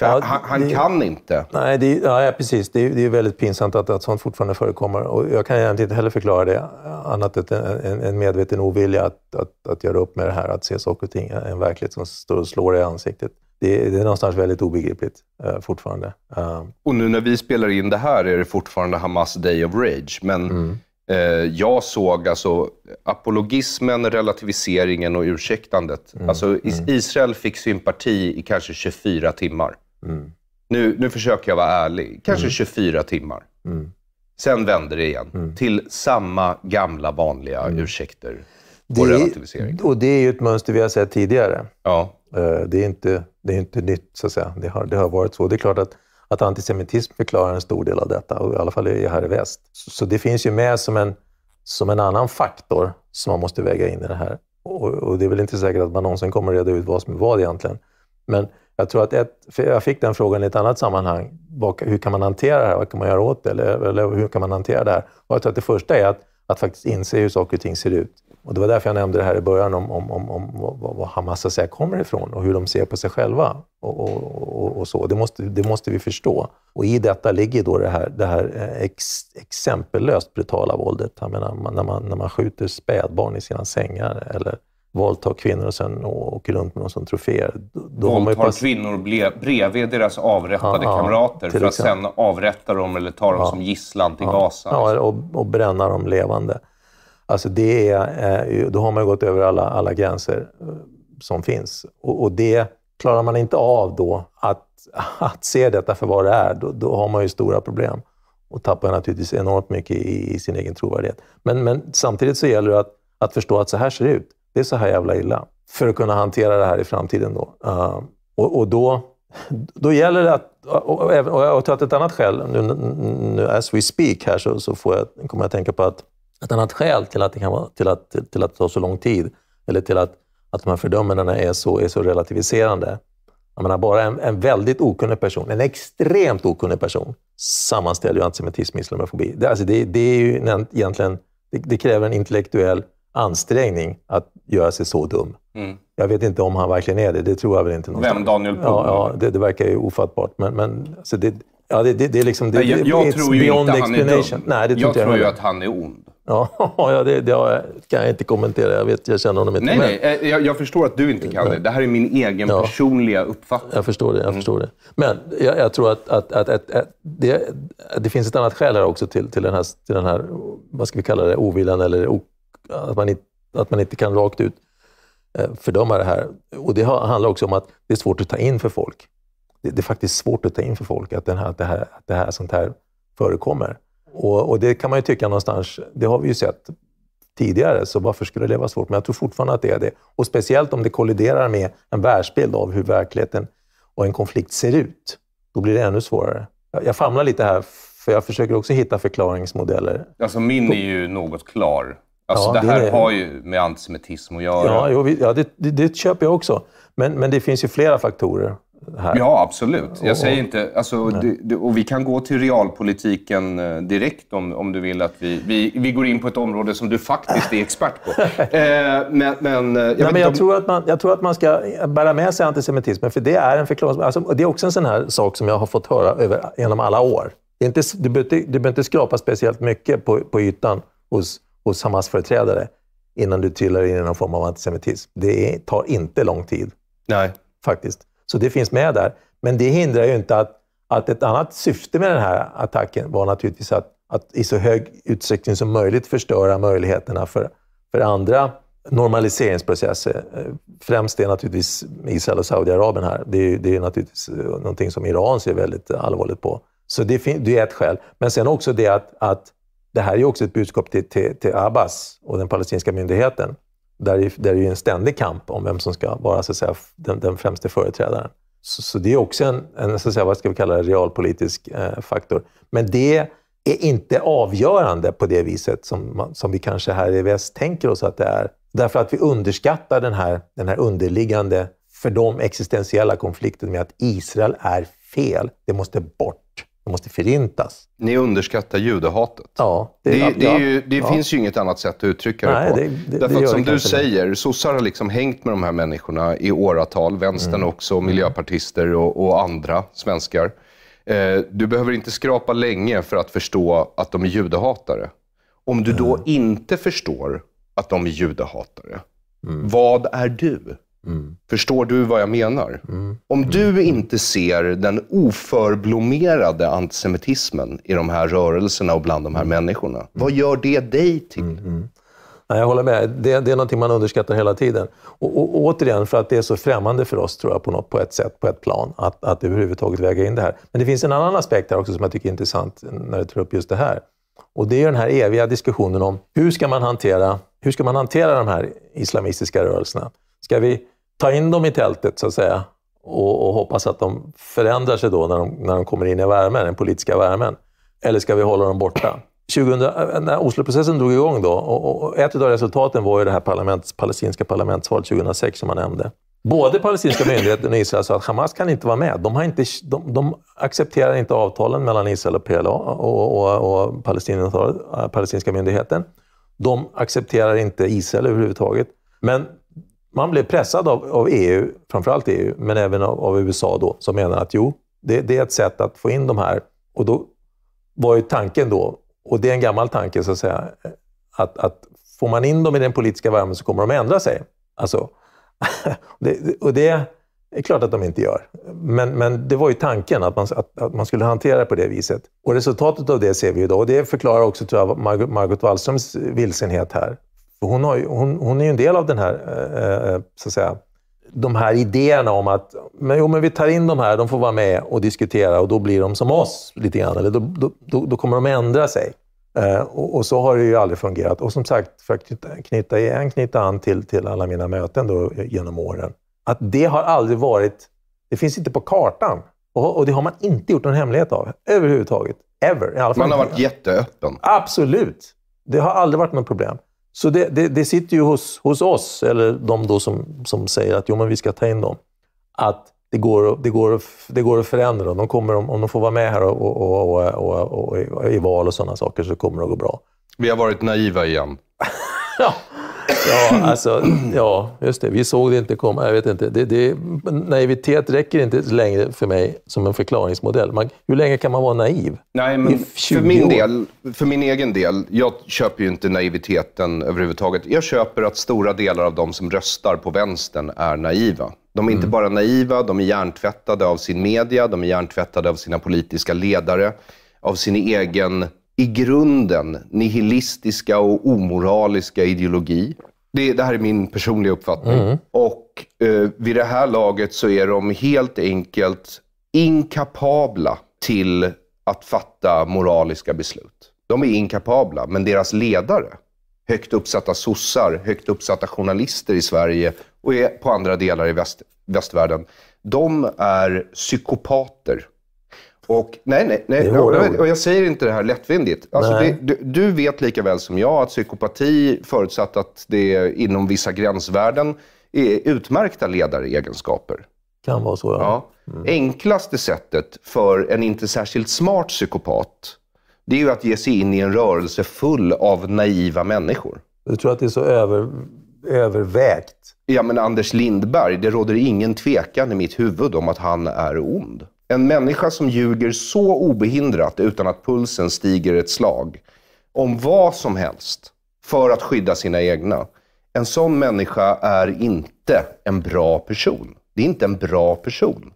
Ja, han, han det, kan inte. Nej, det, ja, precis. Det är, det är väldigt pinsamt att, att sånt fortfarande förekommer. Och jag kan egentligen inte heller förklara det annat än en, en medveten ovilja att, att, att göra upp med det här, att se saker och ting, en verklighet som står och slår i ansiktet. Det, det är någonstans väldigt obegripligt uh, fortfarande. Uh. Och nu när vi spelar in det här är det fortfarande Hamas Day of Rage, men mm. Eh, jag såg alltså apologismen, relativiseringen och ursäktandet. Mm, alltså, mm. Israel fick sympati i kanske 24 timmar. Mm. Nu, nu försöker jag vara ärlig. Kanske mm. 24 timmar. Mm. Sen vänder det igen mm. till samma gamla vanliga mm. ursäkter och det, relativisering. Och det är ju ett mönster vi har sett tidigare. Ja. Eh, det är inte, det är inte nytt, så att säga. Det har, det har varit så. Det är klart att, att antisemitism förklarar en stor del av detta, och i alla fall här i väst. Så, så det finns ju med som en, som en annan faktor som man måste väga in i det här. Och, och, det är väl inte säkert att man någonsin kommer att reda ut vad som är vad egentligen. Men jag tror att ett, jag fick den frågan i ett annat sammanhang. Hur kan man hantera det här? Vad kan man göra åt det? Eller, eller hur kan man hantera det här? Och jag tror att det första är att, att faktiskt inse hur saker och ting ser ut. Och det var därför jag nämnde det här i början om, om, om, om vad, vad Hamas så säga, kommer ifrån och hur de ser på sig själva. Och, och, och, och, så. Det måste, det måste vi förstå. Och i detta ligger då det här, det här eh, ex, exempellöst brutala våldet. Jag menar, när, man, när man skjuter spädbarn i sina sängar eller våldtar kvinnor och sen åker runt med dem som troféer. Våldtar pass... kvinnor bredvid deras avrättade ja, kamrater för att sen avrätta dem eller ta dem ja, som gisslan till ja, Gaza. Ja, liksom. och, och, bränna dem levande. Alltså det är, eh, då har man gått över alla, alla gränser eh, som finns. Och, och, det klarar man inte av då, att, att se detta för vad det är, då, då har man ju stora problem och tappar naturligtvis enormt mycket i, i sin egen trovärdighet. Men, men samtidigt så gäller det att, att förstå att så här ser det ut det är så här jävla illa. För att kunna hantera det här i framtiden då. Uh, och, och, då, då gäller det att... Och, och, och, och ett annat skäl, nu, nu as we speak här, så, så får jag, kommer jag att tänka på att ett annat skäl till att det kan vara, till att, till att ta så lång tid, eller till att, att de här fördömandena är så, är så relativiserande. Jag menar, bara en, en väldigt okunnig person, en extremt okunnig person, sammanställer ju antisemitism och islamofobi. Det, alltså det, det är ju egentligen, det, det kräver en intellektuell ansträngning att göra sig så dum. Mm. Jag vet inte om han verkligen är det. Det tror jag väl inte. Någonstans. Vem? Daniel Pugh? Ja, ja det, det, verkar ju ofattbart. Men, men alltså det, ja, det, det, det är liksom... Det, jag, jag tror ju inte han är dum. Nej, det jag tror jag ju att han är ond. Ja, det, det, kan jag inte kommentera. Jag, vet, jag känner honom inte. Nej, nej eh, jag, jag, förstår att du inte kan nej. det. Det här är min egen ja. personliga uppfattning. Jag förstår det. Jag mm. förstår det. Men jag, jag tror att, att, att, att det, det, finns ett annat skäl här också till, till, den, här, till den här, vad ska vi kalla det, oviljan eller att man inte, att man inte kan rakt ut eh, fördöma det här. Och Det handlar också om att det är svårt att ta in för folk. Det, det är faktiskt svårt att ta in för folk att, den här, att, det, här, att det här sånt här förekommer. Och, och, Det kan man ju tycka någonstans, det har vi ju sett tidigare, så varför skulle det vara svårt? Men jag tror fortfarande att det är det. Och Speciellt om det kolliderar med en världsbild av hur verkligheten och en konflikt ser ut. Då blir det ännu svårare. Jag, jag famlar lite här, för jag försöker också hitta förklaringsmodeller. Alltså min är ju något klar. Alltså ja, det här det... har ju med antisemitism att göra. Ja, jo, ja det, det, det, köper jag också. Men, men det finns ju flera faktorer här. Ja, absolut. Jag och, säger inte... Alltså, det, och vi kan gå till realpolitiken eh, direkt om, om du vill att vi, vi, vi går in på ett område som du faktiskt är expert på. Eh, men, men, eh, jag, Nej, men jag, om... tror att man, jag tror att man ska bära med sig antisemitismen, för det är en förklaring. Alltså, det är också en sån här sak som jag har fått höra över, genom alla år. Det, är inte, det, behöver, inte, det behöver inte skrapa speciellt mycket på, på ytan hos hos Hamas-företrädare innan du trillar in i någon form av antisemitism. Det tar inte lång tid. Nej. Faktiskt. Så det finns med där. Men det hindrar ju inte att, att ett annat syfte med den här attacken var naturligtvis att, att i så hög utsträckning som möjligt förstöra möjligheterna för, för andra normaliseringsprocesser. Främst det är naturligtvis Israel och Saudiarabien här. Det är, det är naturligtvis eh, någonting som Iran ser väldigt allvarligt på. Så det, det är ett skäl. Men sen också det att, att det här är också ett budskap till, till, till, Abbas och den palestinska myndigheten. Där är, där är en ständig kamp om vem som ska vara så att säga, den, den främste företrädaren. Så, så, det är också en, en så att säga, vad ska vi kalla det, realpolitisk eh, faktor. Men det är inte avgörande på det viset som, som vi kanske här i väst tänker oss att det är. Därför att vi underskattar den här, den här underliggande, för dem existentiella konflikten med att Israel är fel. Det måste bort måste förintas. Ni underskattar judehatet. Ja, det, det, det, ja, ju, det ja. finns ju inget annat sätt att uttrycka Nej, det på. Det, Därför att som du säger, sossar har liksom hängt med de här människorna i åratal. Vänstern mm. också, mm. miljöpartister och, och andra svenskar. Eh, du behöver inte skrapa länge för att förstå att de är judehatare. Om du då mm. inte förstår att de är judehatare, mm. vad är du? Mm. Förstår du vad jag menar? Mm. Om du mm. inte ser den oförblommerade antisemitismen i de här rörelserna och bland de här mm. människorna, mm. vad gör det dig till? Nej, jag håller med. Det, det, är någonting man underskattar hela tiden. Och, och, återigen, för att det är så främmande för oss, tror jag, på, något, på ett sätt, på ett plan, att, att överhuvudtaget väga in det här. Men det finns en annan aspekt här också som jag tycker är intressant när du tar upp just det här. Och det är den här eviga diskussionen om hur ska man hantera, hur ska man hantera de här islamistiska rörelserna? Ska vi ta in dem i tältet, så att säga, och, och hoppas att de förändrar sig då när de, när de kommer in i värmen, den politiska värmen? Eller ska vi hålla dem borta? 2000, äh, när Osloprocessen drog igång då, och, och ett av resultaten var ju det här parlaments, palestinska parlamentsvalet 2006 som man nämnde. Både palestinska myndigheten och Israel sa att Hamas kan inte vara med. De, har inte, de, de accepterar inte avtalen mellan Israel och PLA och, och, och äh, palestinska myndigheten. De accepterar inte Israel överhuvudtaget. Men man blev pressad av, av EU, framförallt EU, men även av, av USA då, som menar att jo, det, det, är ett sätt att få in de här. Och då var ju tanken då, och det är en gammal tanke så att säga, att, att får man in dem i den politiska värmen så kommer de ändra sig. Alltså, det, och det är klart att de inte gör. Men, men det var ju tanken att man, att, att man skulle hantera det på det viset. Och resultatet av det ser vi idag. Och det förklarar också tror jag, Margot Wallströms vilsenhet här. För hon, har ju, hon, hon är ju en del av den här, eh, eh, eh, så att säga, de här idéerna om att men, jo, men vi tar in de här, de får vara med och diskutera och då blir de som oss lite grann. Eller då, då, då, då kommer de ändra sig. Eh, och, och, så har det ju aldrig fungerat. Och som sagt, för att knyta, knyta igen, knyta an till, till alla mina möten då, genom åren, att det har aldrig varit... Det finns inte på kartan. Och, och det har man inte gjort någon hemlighet av överhuvudtaget. Ever. man har varit jätteöppen. Absolut. Det har aldrig varit något problem. Så det, det, det, sitter ju hos, hos oss, eller de då som, som säger att jo, men vi ska ta in dem, att det går, det går, det går att förändra De kommer, om, de får vara med här och, och, och, och, och i val och sådana saker så kommer det att gå bra. Vi har varit naiva igen. ja, Ja, alltså, ja, just det. Vi såg det inte komma. Jag vet inte. Det, det, naivitet räcker inte längre för mig som en förklaringsmodell. Man, hur länge kan man vara naiv? Nej, men för, min del, för min egen del, jag köper ju inte naiviteten överhuvudtaget. Jag köper att stora delar av de som röstar på vänstern är naiva. De är inte mm. bara naiva, de är hjärntvättade av sin media, de är hjärntvättade av sina politiska ledare, av sin egen i grunden nihilistiska och omoraliska ideologi. Det, det här är min personliga uppfattning. Mm. Och eh, vid det här laget så är de helt enkelt inkapabla till att fatta moraliska beslut. De är inkapabla, men deras ledare, högt uppsatta sossar, högt uppsatta journalister i Sverige och på andra delar i väst, västvärlden, de är psykopater och, nej, nej, nej. Och, och jag säger inte det här lättvindigt. Alltså, det, du, du, vet lika väl som jag att psykopati, förutsatt att det är inom vissa gränsvärden, är utmärkta ledaregenskaper. Kan vara så, ja. ja. Mm. Enklaste sättet för en inte särskilt smart psykopat, det är ju att ge sig in i en rörelse full av naiva människor. Du tror att det är så över, övervägt? Ja, men Anders Lindberg, det råder ingen tvekan i mitt huvud om att han är ond. En människa som ljuger så obehindrat utan att pulsen stiger ett slag om vad som helst för att skydda sina egna. En sån människa är inte en bra person. Det är inte en bra person.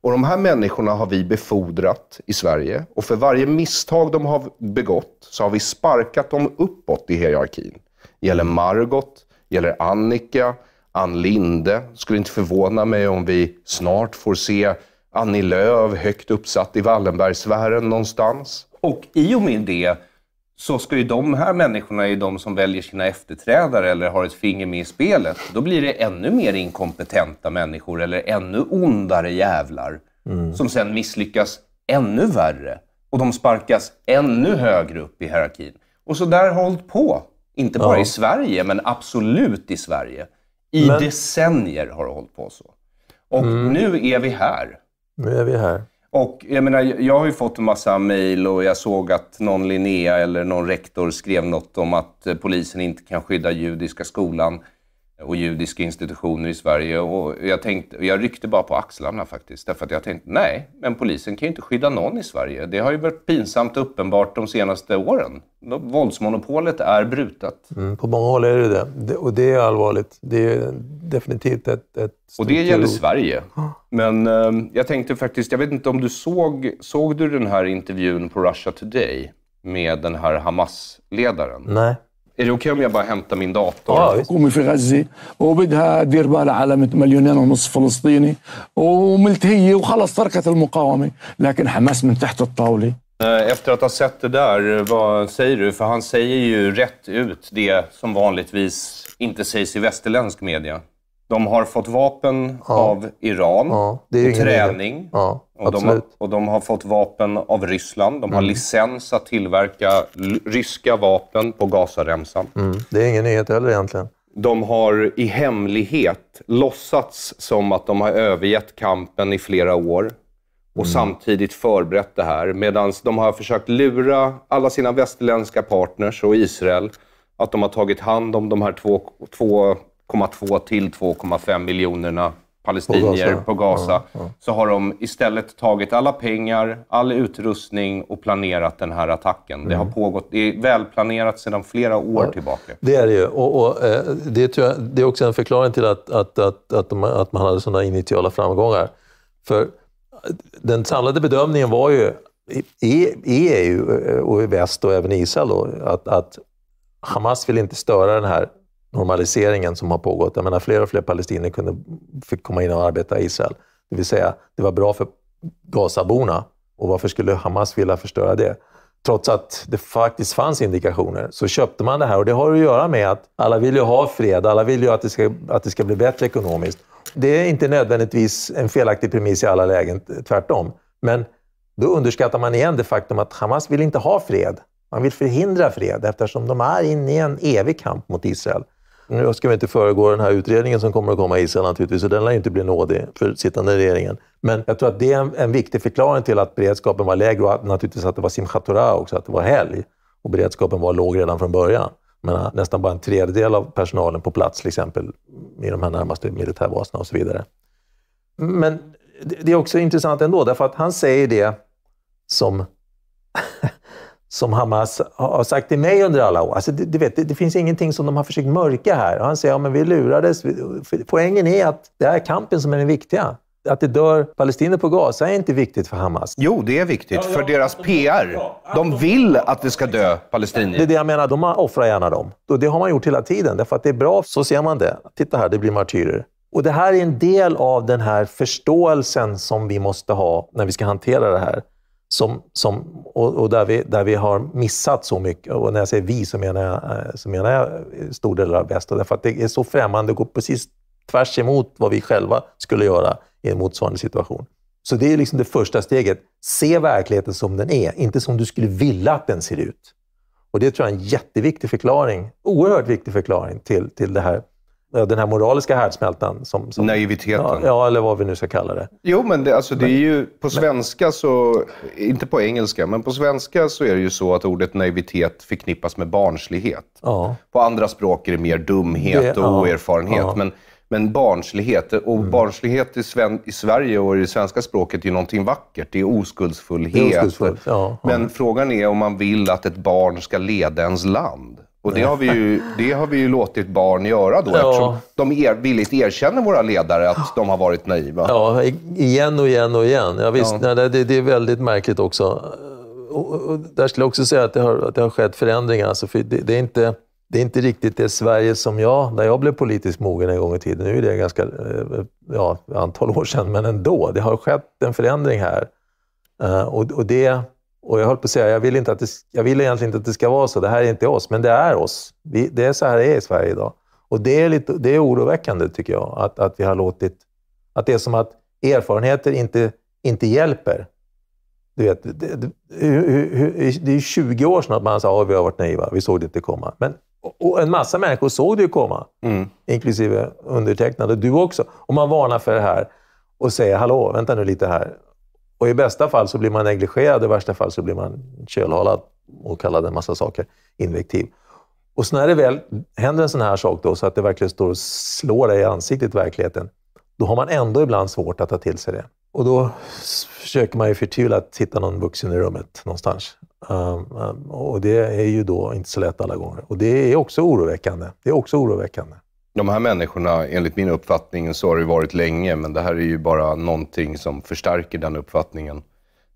Och de här människorna har vi befordrat i Sverige. Och för varje misstag de har begått så har vi sparkat dem uppåt i hierarkin. Det gäller Margot, det gäller Annika, Ann Linde. Skulle inte förvåna mig om vi snart får se Annie Lööf högt uppsatt i Wallenbergsfären någonstans. Och i och med det så ska ju de här människorna är de som väljer sina efterträdare eller har ett finger med i spelet. Då blir det ännu mer inkompetenta människor eller ännu ondare jävlar mm. som sen misslyckas ännu värre och de sparkas ännu högre upp i hierarkin. Och så där har hållit på. Inte bara ja. i Sverige, men absolut i Sverige. I men... decennier har det hållit på så. Och mm. nu är vi här. Nu är vi här. Och jag, menar, jag har ju fått en massa mejl och jag såg att någon Linnea eller någon rektor skrev något om att polisen inte kan skydda judiska skolan och judiska institutioner i Sverige. Och jag, tänkte, jag ryckte bara på axlarna faktiskt. Därför att jag tänkte, nej, men polisen kan ju inte skydda någon i Sverige. Det har ju varit pinsamt uppenbart de senaste åren. Våldsmonopolet är brutet. Mm, på många håll är det det. och det är allvarligt. Det är definitivt ett, ett Och det gäller Sverige. Men eh, jag tänkte faktiskt, jag vet inte om du såg, såg du den här intervjun på Russia Today med den här Hamas-ledaren? Nej. Är det okej okay om jag bara hämtar min dator? حكومة في غزة وبدها تدير بالها على مليونين ونص فلسطيني وملتهية وخلص تركت المقاومة لكن حماس من تحت الطاولة eh, Efter att ha sett det där, vad säger du? För han säger ju rätt ut det som vanligtvis inte sägs i västerländsk media. De har fått vapen ja. av Iran, ja, det är och träning. Ja. Och de, har, och de har fått vapen av Ryssland. De har mm. licens att tillverka ryska vapen på Gazaremsan. Mm. Det är ingen nyhet heller egentligen. De har i hemlighet låtsats som att de har övergett kampen i flera år och mm. samtidigt förberett det här. Medan de har försökt lura alla sina västerländska partners och Israel att de har tagit hand om de här 2,2 till 2,5 miljonerna palestinier på Gaza, på Gaza ja, ja. så har de istället tagit alla pengar, all utrustning och planerat den här attacken. Mm. Det har mm. pågått, det är välplanerat sedan flera år ja, tillbaka. Det är det ju. Och, och eh, det, jag, det, är också en förklaring till att, att, att, att, man, att man hade sådana initiala framgångar. För eh, den samlade bedömningen var ju i, i EU eh, och i väst och även i Israel då, att, att Hamas vill inte störa den här normaliseringen som har pågått. Jag menar, fler och fler palestinier kunde, fick komma in och arbeta i Israel. Det vill säga, det var bra för Gazaborna. Och varför skulle Hamas vilja förstöra det? Trots att det faktiskt fanns indikationer så köpte man det här. Och det har att göra med att alla vill ju ha fred. Alla vill ju att det ska, att det ska bli bättre ekonomiskt. Det är inte nödvändigtvis en felaktig premiss i alla lägen, tvärtom. Men då underskattar man igen det faktum att Hamas vill inte ha fred. Man vill förhindra fred eftersom de är inne i en evig kamp mot Israel. Nu ska vi inte föregå den här utredningen som kommer att komma i sig naturligtvis, och den lär ju inte bli nådig för sittande regeringen. Men jag tror att det är en, en viktig förklaring till att beredskapen var lägre och att, naturligtvis att det var simchatura också, att det var helg. Och beredskapen var låg redan från början. Men nästan bara en tredjedel av personalen på plats till exempel i de här närmaste militärbaserna och så vidare. Men det är också intressant ändå, därför att han säger det som som Hamas har sagt till mig under alla år. Alltså, du, vet, det, det, finns ingenting som de har försökt mörka här. Och han säger att ja, vi lurades. Poängen är att det är kampen som är den viktiga. Att det dör palestinier på Gaza är inte viktigt för Hamas. Jo, det är viktigt för deras PR. De vill att det ska dö palestinier. Det är det jag menar. De offrar gärna dem. Och det har man gjort hela tiden, därför att det är bra. Så ser man det. Titta här, det blir martyrer. Och Det här är en del av den här förståelsen som vi måste ha när vi ska hantera det här som, som, och, och, där, vi, där vi har missat så mycket. Och när jag säger vi så menar jag, eh, så menar jag stor del av väst. Därför att det är så främmande och går precis tvärs emot vad vi själva skulle göra i en motsvarande situation. Så det är liksom det första steget. Se verkligheten som den är, inte som du skulle vilja att den ser ut. Och Det tror jag är en jätteviktig förklaring, oerhört viktig förklaring till, till det här Eh, den här moraliska härdsmältan. Som, som, Naiviteten. Ja, ja, eller vad vi nu ska kalla det. Jo, men det, alltså, det är ju på svenska men, så, inte på engelska, men på svenska så är det ju så att ordet naivitet förknippas med barnslighet. Ja. På andra språk är det mer dumhet det, och ja, oerfarenhet. Men, men barnslighet, och mm. barnslighet i, Sven, i, Sverige och i det svenska språket är ju någonting vackert. Det är oskuldsfullhet. Det är oskuldsfull. Men frågan är om man vill att ett barn ska leda ens land. Och det har, vi ju, det har vi ju låtit barn göra då, ja. eftersom de er, villigt erkänner våra ledare att de har varit naiva. Ja, igen och igen och igen. Ja, visst, ja. Nej, det, det, är väldigt märkligt också. Och, och där skulle jag också säga att det har, att det har skett förändringar. Alltså, för det, det, är inte, det är inte riktigt det Sverige som jag, när jag blev politiskt mogen en gång i tiden, nu är det ganska, eh, ja, antal år sedan, men ändå. Det har skett en förändring här. Eh, och, och det och jag höll på att säga, jag vill, inte att det, jag vill egentligen inte att det ska vara så. Det här är inte oss, men det är oss. Vi, det är så här det är i Sverige idag. Och det är, lite, det är oroväckande, tycker jag, att, att vi har låtit... Att det är som att erfarenheter inte, inte hjälper. Du vet, det, det, det är 20 år sedan att man sa att vi har varit naiva, vi såg det inte komma. Men och en massa människor såg det ju komma, mm. inklusive undertecknade. Du också. Och man varnar för det här och säger, hallå, vänta nu lite här. Och i bästa fall så blir man negligerad, i värsta fall så blir man kölhalad och kallad en massa saker, invektiv. Och så när det väl händer en sån här sak då, så att det verkligen står och slår dig i ansiktet, i verkligheten, då har man ändå ibland svårt att ta till sig det. Och då försöker man ju förtvivlat att hitta någon vuxen i rummet någonstans. Um, um, och det är ju då inte så lätt alla gånger. Och det är också oroväckande. Det är också oroväckande de här människorna, enligt min uppfattning, så har det varit länge, men det här är ju bara någonting som förstärker den uppfattningen,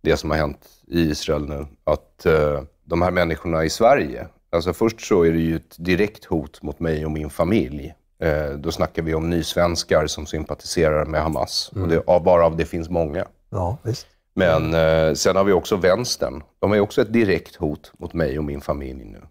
det som har hänt i Israel nu. Att eh, de här människorna i Sverige, alltså först så är det ju ett direkt hot mot mig och min familj. Eh, då snackar vi om nysvenskar som sympatiserar med Hamas, mm. och det, bara av det finns många. Ja, visst. Men eh, sen har vi också vänstern. De är också ett direkt hot mot mig och min familj nu.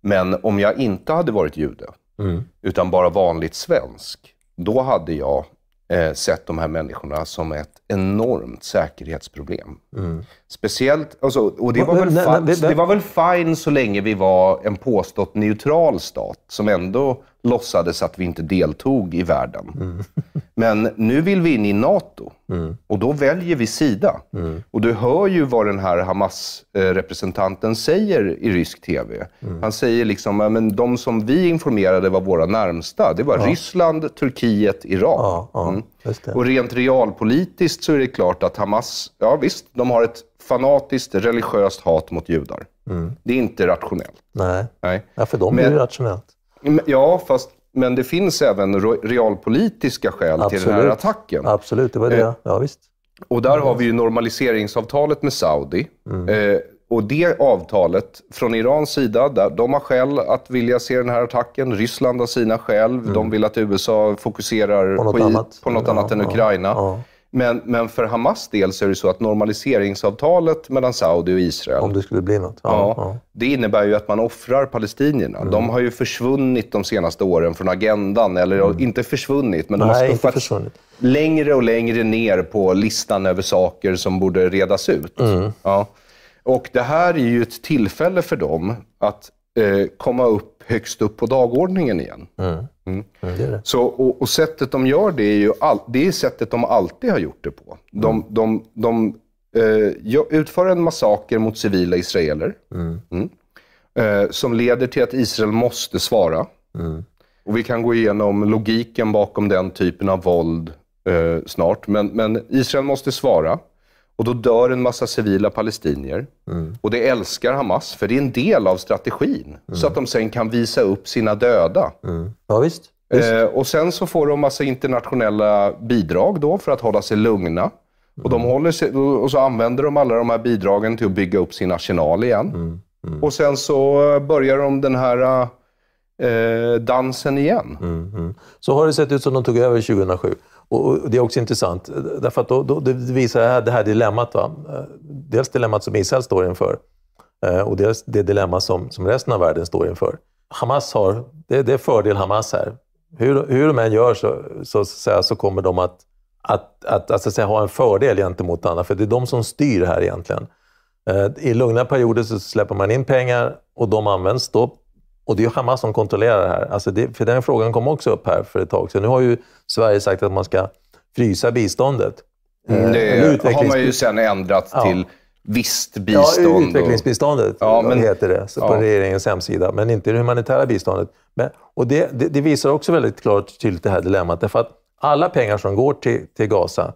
Men om jag inte hade varit jude, Mm. utan bara vanligt svensk. Då hade jag eh, sett de här människorna som ett enormt säkerhetsproblem. Mm. Speciellt, alltså, och det var, väl det var väl fine så länge vi var en påstått neutral stat som ändå låtsades att vi inte deltog i världen. Mm. Men nu vill vi in i NATO mm. och då väljer vi sida. Mm. Och du hör ju vad den här Hamas-representanten säger i rysk TV. Mm. Han säger liksom, men de som vi informerade var våra närmsta. Det var ja. Ryssland, Turkiet, Iran. Ja, ja, mm. och rent realpolitiskt så är det klart att Hamas, ja visst, de har ett fanatiskt religiöst hat mot judar. Mm. Det är inte rationellt. Nej, Nej. för de men, är ju rationellt. Ja, fast men det finns även realpolitiska skäl Absolut. till den här attacken. Absolut, det var det. Eh, ja, visst. Och där har vi ju normaliseringsavtalet med Saudi. Mm. Eh, och det avtalet från Irans sida, de har skäl att vilja se den här attacken. Ryssland har sina skäl. Mm. De vill att USA fokuserar på något på, annat, på något ja, annat än ja, Ukraina. Ja. Men, men för Hamas del så är det så att normaliseringsavtalet mellan Saudi och Israel... Om det skulle bli något. Ja, ja, ja. Det innebär ju att man offrar palestinierna. Mm. De har ju försvunnit de senaste åren från agendan. Eller mm. inte försvunnit, men de Nej, har skuffats längre och längre ner på listan över saker som borde redas ut. Mm. Ja. Och det här är ju ett tillfälle för dem att eh, komma upp högst upp på dagordningen igen. Mm. Mm. Mm. Så, och, och, sättet de gör det är ju all, det är sättet de alltid har gjort det på. De, mm. de, de eh, utför en massaker mot civila israeler mm. Mm. eh, som leder till att Israel måste svara. Och Vi kan gå igenom logiken bakom den typen av våld eh, snart, men, men Israel måste svara. Och då dör en massa civila palestinier. Mm. Och det älskar Hamas, för det är en del av strategin. Mm. Så att mm. de sen kan visa upp sina döda. Mm. Ja, visst. Eh, visst. Eh, och sen så får de massa internationella bidrag då för att hålla sig lugna. Och, de mm. håller sig, och så använder de alla de här bidragen till att bygga upp sin arsenal igen. Mm. Och sen så börjar de den här eh, dansen igen. Så har det sett ut som de tog över 2007. Och det är också intressant, därför att då, då, det visar det här, det här dilemmat. Va? Eh, dels dilemmat som Israel står inför eh, och dels det dilemma som, som resten av världen står inför. Hamas har, det, det är fördel Hamas här. Hur, hur de än gör så, så, så, så kommer de att, att, att, att, så att säga, ha en fördel gentemot andra, för det är de som styr här egentligen. Eh, I lugna perioder så släpper man in pengar och de används då och det är Hamas som kontrollerar det här. Alltså det, för den frågan kom också upp här för ett tag sedan. Nu har ju Sverige sagt att man ska frysa biståndet. Mm, eh, det utvecklings... har man ju sen ändrat ja. till visst bistånd. Ja, utvecklingsbiståndet och... ja, men... heter det på ja. regeringens hemsida, men inte det humanitära biståndet. Men, och det, det, det, visar också väldigt klart och tydligt det här dilemmat, därför att alla pengar som går till, till Gaza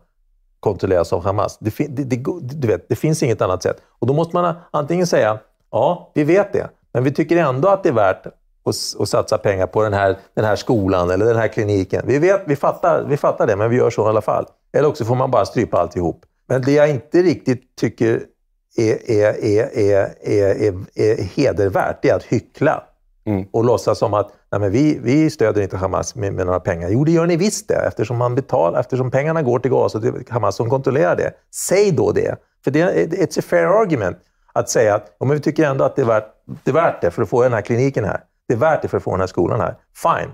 kontrolleras av Hamas. Det, fin, det, du vet, det finns inget annat sätt. Och då måste man antingen säga, ja, vi vet det, men vi tycker ändå att det är värt att, att satsa pengar på den här, den här skolan eller den här kliniken. Vi, vet, vi, fattar, vi fattar det, men vi gör så i alla fall. Eller också får man bara strypa alltihop. Men det jag inte riktigt tycker är, är, är, är, är, är, hedervärt, det är att hyckla. Mm. Och låtsas som att Nej, men vi, vi stöder inte Hamas med, med, några pengar. Jo, det gör ni visst det, eftersom, man betalar, eftersom pengarna går till Gaza och till Hamas som kontrollerar det. Säg då det. För det är ett fair argument att säga att ja, vi tycker ändå att det är värt det är värt det för att få den här kliniken här. Det är värt det för att få den här skolan här. Fine.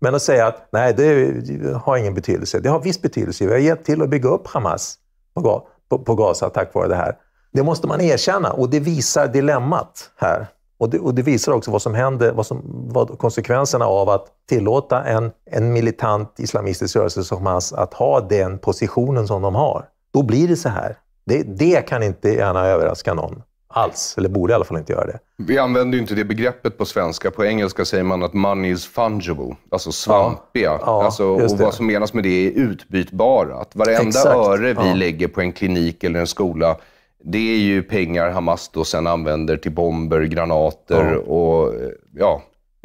Men att säga att nej, det har ingen betydelse. Det har viss betydelse. Vi har hjälpt till att bygga upp Hamas på, på, på Gaza tack vare det här. Det måste man erkänna och det visar dilemmat här. Och det, och det visar också vad som händer, vad, som, vad konsekvenserna av att tillåta en, en militant islamistisk rörelse som Hamas att ha den positionen som de har. Då blir det så här. Det, det kan inte gärna överraska någon alls, eller borde i alla fall inte göra det. Vi använder ju inte det begreppet på svenska. På engelska säger man att money is fungible, alltså svampiga. Ja, alltså, och vad som menas med det är utbytbara. Att varenda Exakt, öre vi ja. lägger på en klinik eller en skola, det är ju pengar Hamas då sen använder till bomber, granater och ja,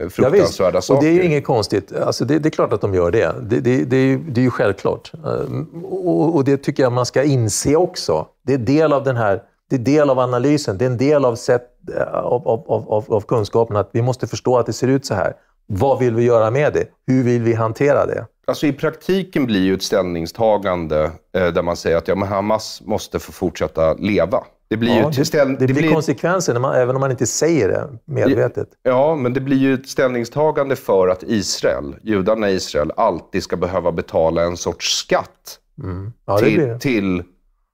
fruktansvärda ja, saker. Och det är ju inget konstigt. Alltså det, det, är klart att de gör det. Det, det, det är, ju, det är ju självklart. Ehm, och, och, det tycker jag man ska inse också. Det är del av den här det är del av analysen, det är en del av, sätt, eh, av, av, av, av kunskapen att vi måste förstå att det ser ut så här. Vad vill vi göra med det? Hur vill vi hantera det? Alltså I praktiken blir ju ett ställningstagande eh, där man säger att ja, men Hamas måste få fortsätta leva. Det blir, ja, ju ställ... det, det, blir, blir... konsekvenser, man, även om man inte säger det medvetet. Ja, men det blir ju ett ställningstagande för att Israel, judarna i Israel alltid ska behöva betala en sorts skatt mm. ja, till, till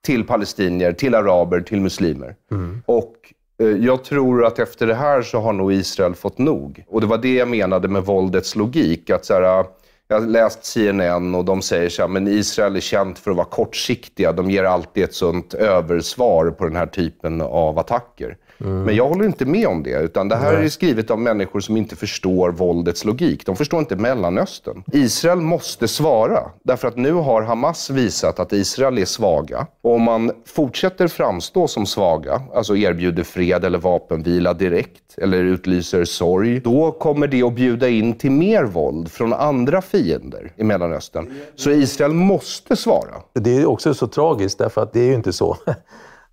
till palestinier, till araber, till muslimer. Mm. Och eh, jag tror att efter det här så har nog Israel fått nog. Och det var det jag menade med våldets logik. Att så här, ah, jag har läst CNN och de säger så här, men Israel är känt för att vara kortsiktiga. De ger alltid ett sånt översvar på den här typen av attacker. Mm. Men jag håller inte med om det, utan det här Nej. är skrivet av människor som inte förstår våldets logik. De förstår inte Mellanöstern. Israel måste svara, därför att nu har Hamas visat att Israel är svaga. Och om man fortsätter framstå som svaga, alltså erbjuder fred eller vapenvila direkt, eller utlyser sorg, då kommer det att bjuda in till mer våld från andra fiender i Mellanöstern. Så Israel måste svara. Det är också så tragiskt, därför att det är ju inte så.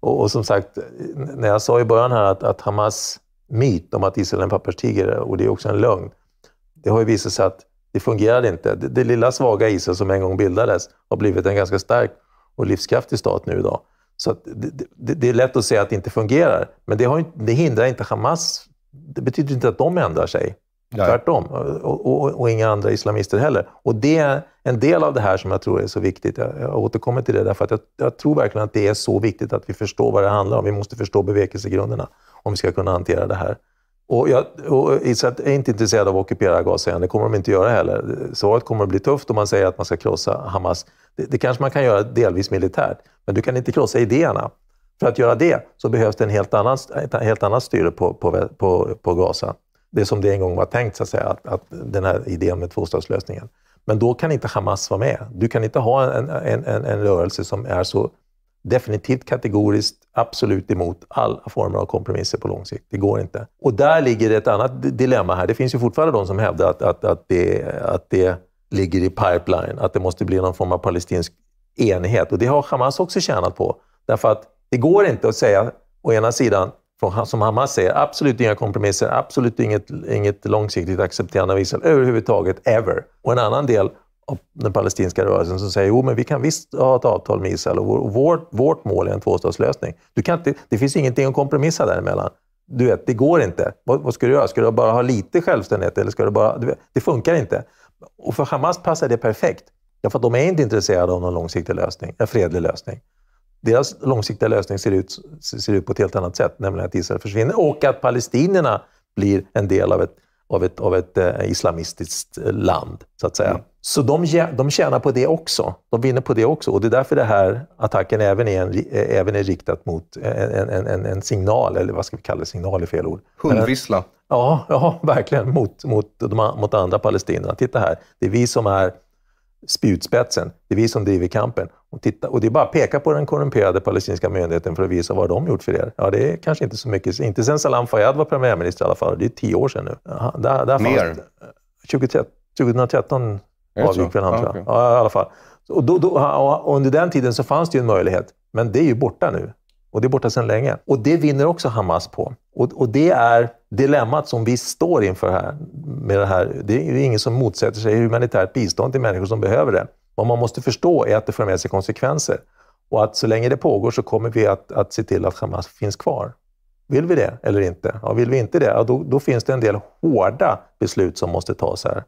Och, och, som sagt, när jag sa i början här att, att Hamas myt om att Israel är en papperstiger, och det är också en lögn, det har ju visat sig att det fungerade inte. Det, det, lilla svaga Israel som en gång bildades har blivit en ganska stark och livskraftig stat nu idag. Så det, det, det, är lätt att säga att det inte fungerar, men det, har, det hindrar inte Hamas. Det betyder inte att de ändrar sig. Nej. Tvärtom. Och, och, och, inga andra islamister heller. Och det är en del av det här som jag tror är så viktigt. Jag, jag återkommer till det därför att jag, jag, tror verkligen att det är så viktigt att vi förstår vad det handlar om. Vi måste förstå bevekelsegrunderna om vi ska kunna hantera det här. Och jag och Israel är inte intresserade av att ockupera Gaza igen. Det kommer de inte göra heller. Svaret kommer att bli tufft om man säger att man ska krossa Hamas. Det, det kanske man kan göra delvis militärt, men du kan inte krossa idéerna. För att göra det så behövs det en helt annan, ett helt annat styre på, på, på, på Gaza det som det en gång var tänkt, så att säga, att, att den här idén med tvåstatslösningen. Men då kan inte Hamas vara med. Du kan inte ha en, en, en, en rörelse som är så definitivt kategoriskt absolut emot alla former av kompromisser på lång sikt. Det går inte. Och där ligger ett annat dilemma här. Det finns ju fortfarande de som hävdar att, att, att, det, att det ligger i pipeline, att det måste bli någon form av palestinsk enhet. Och det har Hamas också tjänat på. Därför att det går inte att säga å ena sidan som Hamas säger, absolut inga kompromisser, absolut inget, inget långsiktigt accepterande av Israel överhuvudtaget, ever. Och en annan del av den palestinska rörelsen som säger jo, men vi kan visst ha ett avtal med Israel och, och vårt, vårt mål är en tvåstatslösning. Du kan inte, det finns ingenting att kompromissa däremellan. Du vet, det går inte. Vad, vad ska du göra? Ska du bara ha lite självständighet? Eller ska du bara, du vet, det funkar inte. Och för Hamas passar det perfekt. Därför att de är inte intresserade av någon långsiktig lösning, en fredlig lösning deras långsiktiga lösning ser ut, ser ut på ett helt annat sätt, nämligen att Israel försvinner och att palestinierna blir en del av ett, av ett, av ett eh, islamistiskt eh, land, så att säga. Mm. Så de, de tjänar på det också. De vinner på det också. Och Det är därför den här attacken även är, en, eh, även är riktad mot eh, en, en, en, signal, eller vad ska vi kalla det? Signal är fel ord. Hundvissla. Ja, ja, verkligen. Mot, mot, de, mot andra palestinierna. Titta här, det är vi som är spjutspetsen. Det är vi som driver kampen. Och, titta, och det är bara att peka på den korrumperade palestinska myndigheten för att visa vad de har gjort för er. Ja, det är kanske inte så mycket. Inte sen Salam Fayyad var premiärminister i alla fall. Det är tio år sedan nu. Aha, där, där Mer? 2013, 2013 avgick väl han, ah, tror jag. Okay. Ja, i alla fall. Och, då, då, och under den tiden så fanns det ju en möjlighet, men det är ju borta nu. Och det är borta sedan länge. Och det vinner också Hamas på. Och, och det är dilemmat som vi står inför här. Med det, här. det är ingen som motsätter sig humanitärt bistånd till människor som behöver det. Vad man måste förstå är att det för med sig konsekvenser. Och att så länge det pågår så kommer vi att, att se till att Hamas finns kvar. Vill vi det eller inte? Ja, vill vi inte det, ja, då, då, finns det en del hårda beslut som måste tas här.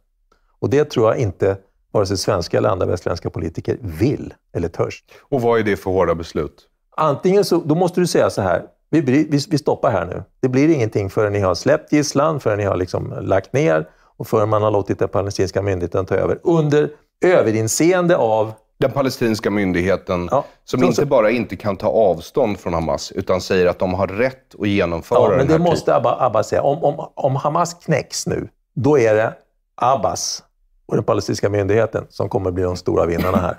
Och det tror jag inte vare sig svenska eller andra västländska politiker vill eller törs. Och vad är det för hårda beslut? Antingen så, då måste du säga så här, vi, vi, vi stoppar här nu. Det blir ingenting förrän ni har släppt gisslan, förrän ni har liksom lagt ner och förrän man har låtit den palestinska myndigheten ta över. Under överinseende av den palestinska myndigheten, ja, som inte så. bara inte kan ta avstånd från Hamas, utan säger att de har rätt att genomföra ja, men den här Det måste typen. Abba, Abbas säga. Om, om, om, Hamas knäcks nu, då är det Abbas och den palestinska myndigheten som kommer bli de stora vinnarna här.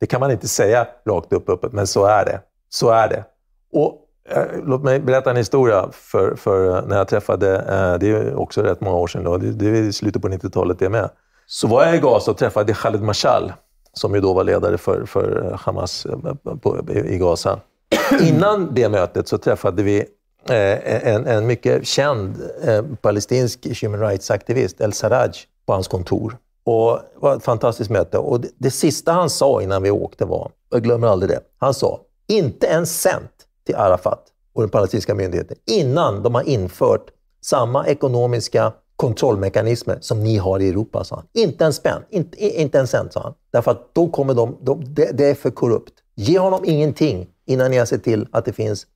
Det kan man inte säga rakt upp öppet, men så är det. Så är det. Och eh, Låt mig berätta en historia för, för eh, när jag träffade, eh, det är också rätt många år sedan, då, det, det är slutet på 90-talet det med. Så var jag i Gaza och träffade Khaled Mashal, som ju då var ledare för, för eh, Hamas på, i Gaza. Innan det mötet så träffade vi eh, en, en mycket känd eh, palestinsk human rights-aktivist, El Sarraj, på hans kontor. Och det var ett fantastiskt möte. Och det, det sista han sa innan vi åkte var, jag glömmer aldrig det, han sa inte en cent till Arafat och den palestinska myndigheten innan de har infört samma ekonomiska kontrollmekanismer som ni har i Europa, sa han. Inte en spänn, inte, inte en cent, sa han. Därför att då kommer de, de det, är för korrupt. Ge honom ingenting innan ni har sett till att det finns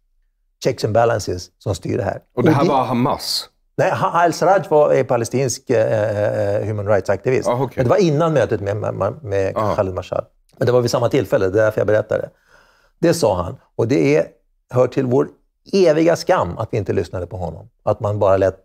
checks and balances som styr det här. Och det här och det, var Hamas? Nej, al-Sarraj var palestinsk eh, eh human rights-aktivist. Ah, okay. det var innan mötet med, med, med ah. Khalid Mashar. Men det var vid samma tillfälle, det är därför jag berättar det. Det sa han. Och det är, hör till vår eviga skam att vi inte lyssnade på honom. Att man bara lät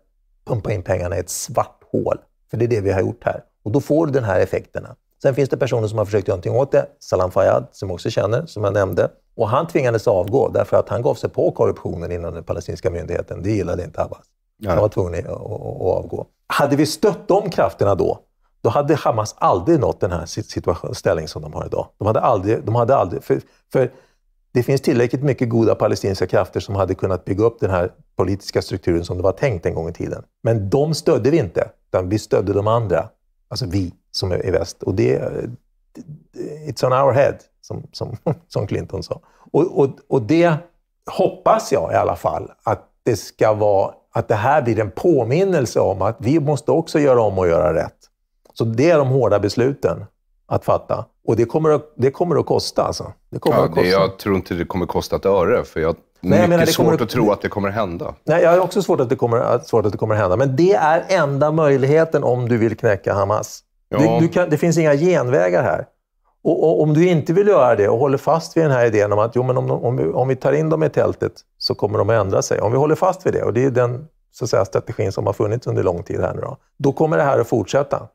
pumpa in pengarna i ett svart hål. För det är det vi har gjort här. Och då får du den här effekterna. Sen finns det personer som har försökt göra någonting åt det. Salam Fayyad, som också känner, som jag nämnde. Och han tvingades avgå därför att han gav sig på korruptionen inom den palestinska myndigheten. Det gillade inte Abbas. Nej. Han var tvungen att, avgå. Hade vi stött de krafterna då, då hade Hamas aldrig nått den här situation, ställning som de har idag. De hade aldrig... De hade aldrig för, för det finns tillräckligt mycket goda palestinska krafter som hade kunnat bygga upp den här politiska strukturen som det var tänkt en gång i tiden. Men de stödde vi inte, utan vi stödde de andra. Alltså vi som är i väst. Och det, it's on our head, som, som, som Clinton sa. Och, och, och det hoppas jag i alla fall, att det ska vara att det här blir en påminnelse om att vi måste också göra om och göra rätt. Så det är de hårda besluten att fatta. Och det kommer att, det kommer att kosta alltså. Det kommer ja, att kosta. Det, jag tror inte det kommer att kosta ett öre, för jag Nej, mycket menar, det svårt att, att, tro att det kommer hända. Nej, jag har också svårt att, det kommer, svårt att det kommer hända. Men det är enda möjligheten om du vill knäcka Hamas. Ja. Du, du kan, det finns inga genvägar här. Och, och, Om du inte vill göra det och håller fast vid den här idén om att jo, men om, om, vi, om vi tar in dem i tältet så kommer de att ändra sig. Om vi håller fast vid det, och det är den så att säga, strategin som har funnits under lång tid här nu då, då kommer det här att fortsätta.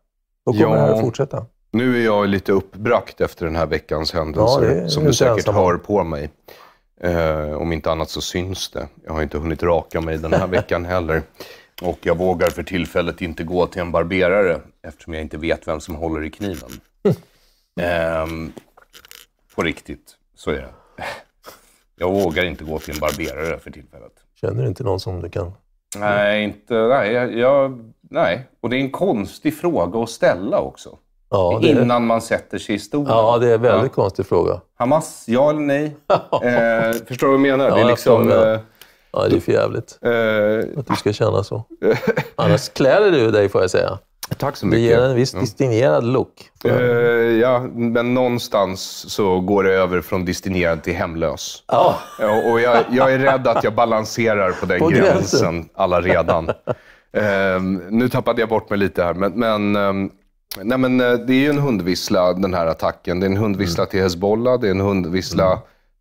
Då kommer ja. det här att fortsätta. Nu är jag lite uppbrakt efter den här veckans händelser, ja, som du säkert hör på mig. Eh, om inte annat så syns det. Jag har inte hunnit raka mig den här veckan heller. Och jag vågar för tillfället inte gå till en barberare eftersom jag inte vet vem som håller i kniven. Eh, på riktigt, så är det. Jag vågar inte gå till en barberare för tillfället. Känner du inte någon som du kan? Nej, inte, nej, jag, nej, och det är en konstig fråga att ställa också. Ja, det... innan man sätter sig i stolen? Ja, det är en väldigt ja. konstig fråga. Hamas, ja eller nej? eh, förstår du vad jag menar? Ja, det är liksom, jag eh, Ja, det är för jävligt eh... att du ska känna så. Annars klär du dig, får jag säga. Tack så mycket. Det ger en viss ja. distingerad look. Uh, ja, men någonstans så går det över från distingerad till hemlös. Ah. Uh, och jag, jag, är rädd att jag balanserar på den på gränsen. gränsen allaredan. Uh, eh, nu tappade jag bort mig lite här, men, men ehm, Nej, men eh, det är ju en hundvissla, den här attacken. Det är en hundvissla mm. till Hezbollah, det är en hundvissla mm.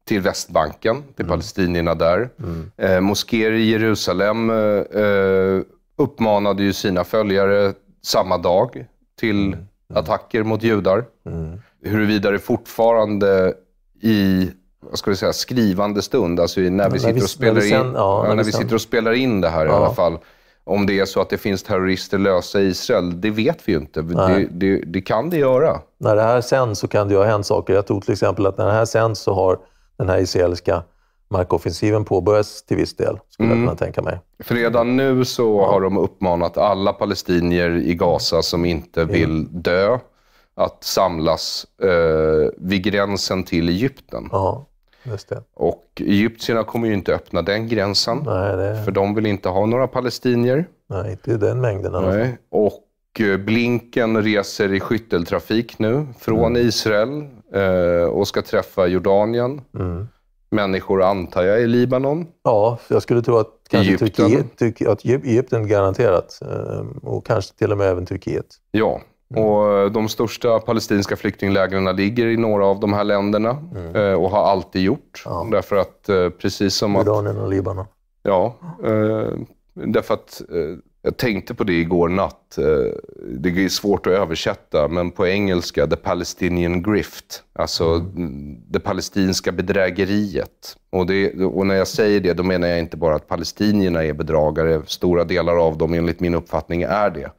till Västbanken, till mm. palestinierna där. Mm. Eh, moskéer i Jerusalem eh, eh, uppmanade ju sina följare samma dag till mm. Mm. attacker mot judar. Mm. Huruvida det fortfarande i vad ska vi säga, skrivande stund, alltså när vi sitter och spelar in, när vi sitter och spelar in det här i alla fall, om det är så att det finns terrorister lösa i Israel, det vet vi ju inte. Det, det, det, kan det göra. När det här sänds så kan det ju ha hänt saker. Jag tror till exempel att när det här sänds så har den här israeliska markoffensiven påbörjats till viss del, skulle mm. jag kunna tänka mig. För redan nu så ja. har de uppmanat alla palestinier i Gaza som inte vill ja. dö att samlas eh, vid gränsen till Egypten. Ja. Och egyptierna kommer ju inte öppna den gränsen. Nej, det... För de vill inte ha några palestinier. Nej, inte i den mängden alltså. Nej. Och eh, Blinken reser i skytteltrafik nu från mm. Israel eh, och ska träffa Jordanien. Mm. Människor antar jag i Libanon. Ja, jag skulle tro att kanske Egypten, Turkiet, Turkiet, att Egypten garanterat. Eh, och kanske till och med även Turkiet. Ja, Mm. Och eh, de största palestinska flyktinglägren ligger i några av de här länderna mm. Eh, och har alltid gjort. Ja. Därför att eh, precis som Jordanien att... Jordanien och Libanon. Ja, därför att jag tänkte på det igår natt. Det är svårt att översätta, men på engelska, the Palestinian grift. Alltså mm. det palestinska bedrägeriet. Och, det, och, när jag säger det, då menar jag inte bara att palestinierna är bedragare. Stora delar av dem, enligt min uppfattning, är det.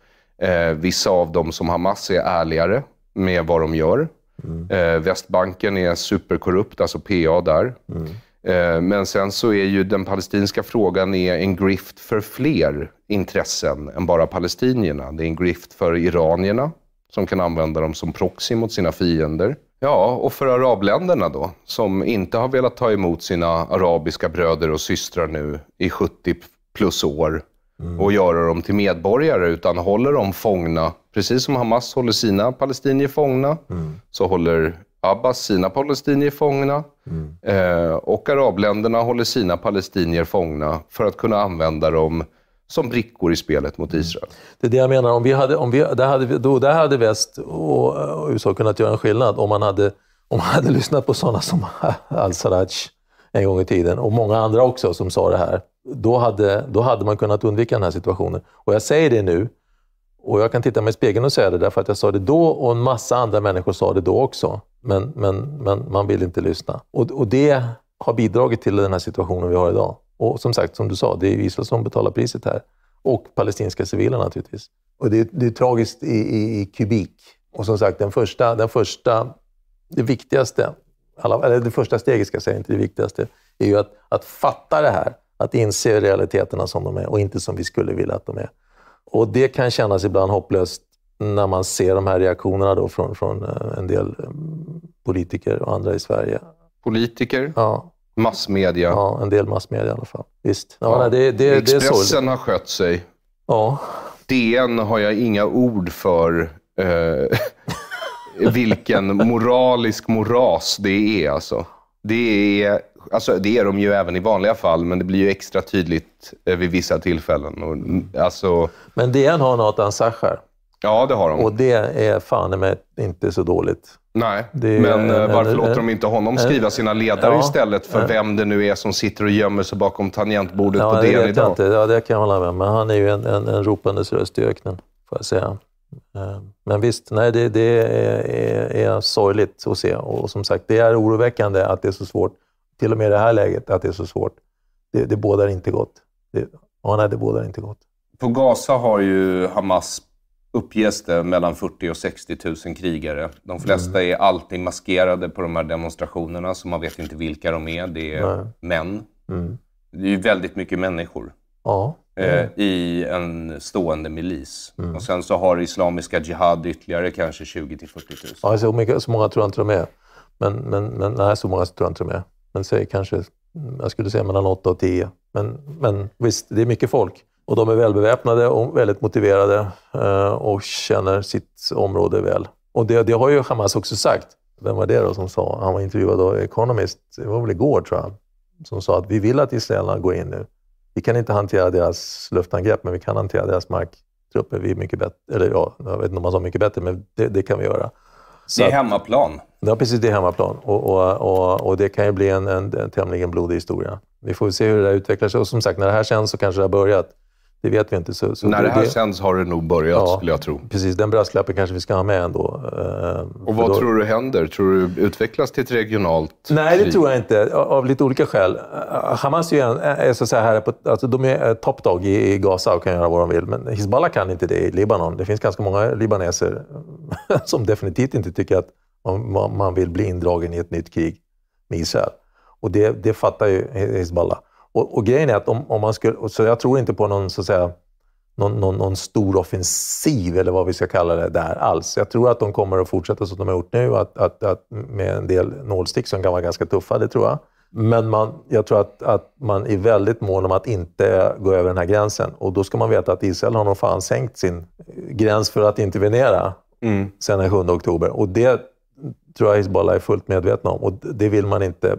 Eh, vissa av dem, som Hamas, är ärligare med vad de gör. Mm. Eh, Västbanken är superkorrupt, alltså PA där. Mm. Eh, men sen så är ju den palestinska frågan är en grift för fler intressen än bara palestinierna. Det är en grift för iranierna, som kan använda dem som proxy mot sina fiender. Ja, och för arabländerna då, som inte har velat ta emot sina arabiska bröder och systrar nu i 70 plus år mm. och göra dem till medborgare, utan håller dem fångna. Precis som Hamas håller sina palestinier fångna, mm. så håller Abbas sina palestinier fångna mm. eh, och arabländerna håller sina palestinier fångna för att kunna använda dem som brickor i spelet mot mm. Israel. Det är det jag menar. Om vi hade, om vi, där, hade, då, där hade väst och, eh, och USA kunnat göra en skillnad om man hade, om man hade lyssnat på sådana som al-Sarraj en gång i tiden och många andra också som sa det här. Då hade, då hade man kunnat undvika den här situationen. Och jag säger det nu, och jag kan titta mig i spegeln och säga det därför att jag sa det då och en massa andra människor sa det då också. Men, men, men man vill inte lyssna. Och, och det har bidragit till den här situationen vi har idag. Och som sagt, som du sa, det är Israel som betalar priset här. Och palestinska civila naturligtvis. Och det, det är tragiskt i, i, i kubik. Och som sagt, den första, den första, det viktigaste alla, eller det första steget, ska jag säga, inte det viktigaste, är ju att, att fatta det här. Att inse realiteterna som de är och inte som vi skulle vilja att de är. Och Det kan kännas ibland hopplöst när man ser de här reaktionerna då från, från eh, en del eh, politiker och andra i Sverige. Politiker? Ja. Massmedia? Ja, en del massmedia i alla fall. Visst. Ja, ja. Nej, det, det, Expressen det har skött sig. Ja. DN har jag inga ord för. Eh, vilken moralisk moras det är alltså. Det är, alltså, det är de ju även i vanliga fall, men det blir ju extra tydligt eh, vid vissa tillfällen. Och, alltså... Men DN har Nathan Sacher. Ja, det har de. Och det är fan med inte så dåligt. Nej, men eh, en, varför en, låter de inte honom skriva sina ledare ja, istället för vem det nu är som sitter och gömmer sig bakom tangentbordet ja, på DN idag? Ja, det kan jag hålla med om. Men han är ju en, en, ropandes röst i öknen, får jag säga. Eh, men visst, nej, det, det är, är, är, sorgligt att se. Och som sagt, det är oroväckande att det är så svårt. Till och med i det här läget, att det är så svårt. Det, det bådar inte gott. Det, ja, nej, det bådar inte gott. På Gaza har ju Hamas, uppges det, mellan 40 och 60 000 krigare. De flesta mm. är alltid maskerade på de här demonstrationerna, så man vet inte vilka de är. Det är nej. män. Mm. Det är ju väldigt mycket människor. Ja. Eh, mm. i en stående milis. Mm. Och sen så har Islamiska Jihad ytterligare kanske 20 till 40 000. Ja, så, mycket, så många tror jag inte de är. Men, men, men nej, så många tror jag inte de är. Men säg kanske, jag skulle säga mellan 8 och 10. Men, men visst, det är mycket folk. Och de är välbeväpnade och väldigt motiverade eh, och känner sitt område väl. Och det, det har ju Hamas också sagt. Vem var det då som sa, han var intervjuad av Economist, det var väl igår tror jag, som sa att vi vill att israelerna går in nu vi kan inte hantera deras luftangrepp, men vi kan hantera deras marktrupper. Vi är mycket bättre, eller ja, jag vet inte om man sa mycket bättre, men det, det kan vi göra. Så det är hemmaplan. ja, precis. Det är hemmaplan. Och, och, och, och det kan ju bli en, en, en tämligen blodig historia. Vi får se hur det där utvecklar sig. Och som sagt, när det här känns så kanske det har börjat. Det vet vi inte. Så, så När det här det... sänds har det nog börjat, ja, skulle jag tro. Precis, den brasklappen kanske vi ska ha med ändå. Eh, och vad då... tror du händer? Tror du utvecklas till ett regionalt Nej, det tror jag inte, av lite olika skäl. Eh, Hamas är, ju en, eh, är så här, på, alltså, de är top dog i, Gaza och kan göra vad de vill, men Hizbollah kan inte det i Libanon. Det finns ganska många libaneser som definitivt inte tycker att man, man vill bli indragen i ett nytt krig med Israel. Och det, det fattar ju Hizbollah. Och, och grejen är att om, om, man skulle... Så jag tror inte på någon, så att säga, någon, någon, någon, stor offensiv, eller vad vi ska kalla det, där alls. Jag tror att de kommer att fortsätta som de har gjort nu, att, att, att med en del nålstick som kan vara ganska tuffa, det tror jag. Men man, jag tror att, att man är väldigt mån om att inte gå över den här gränsen. Och då ska man veta att Israel har nog fan sänkt sin gräns för att intervenera mm. sedan den 7 oktober. Och det tror jag Hizbollah är fullt medvetna om och det vill man inte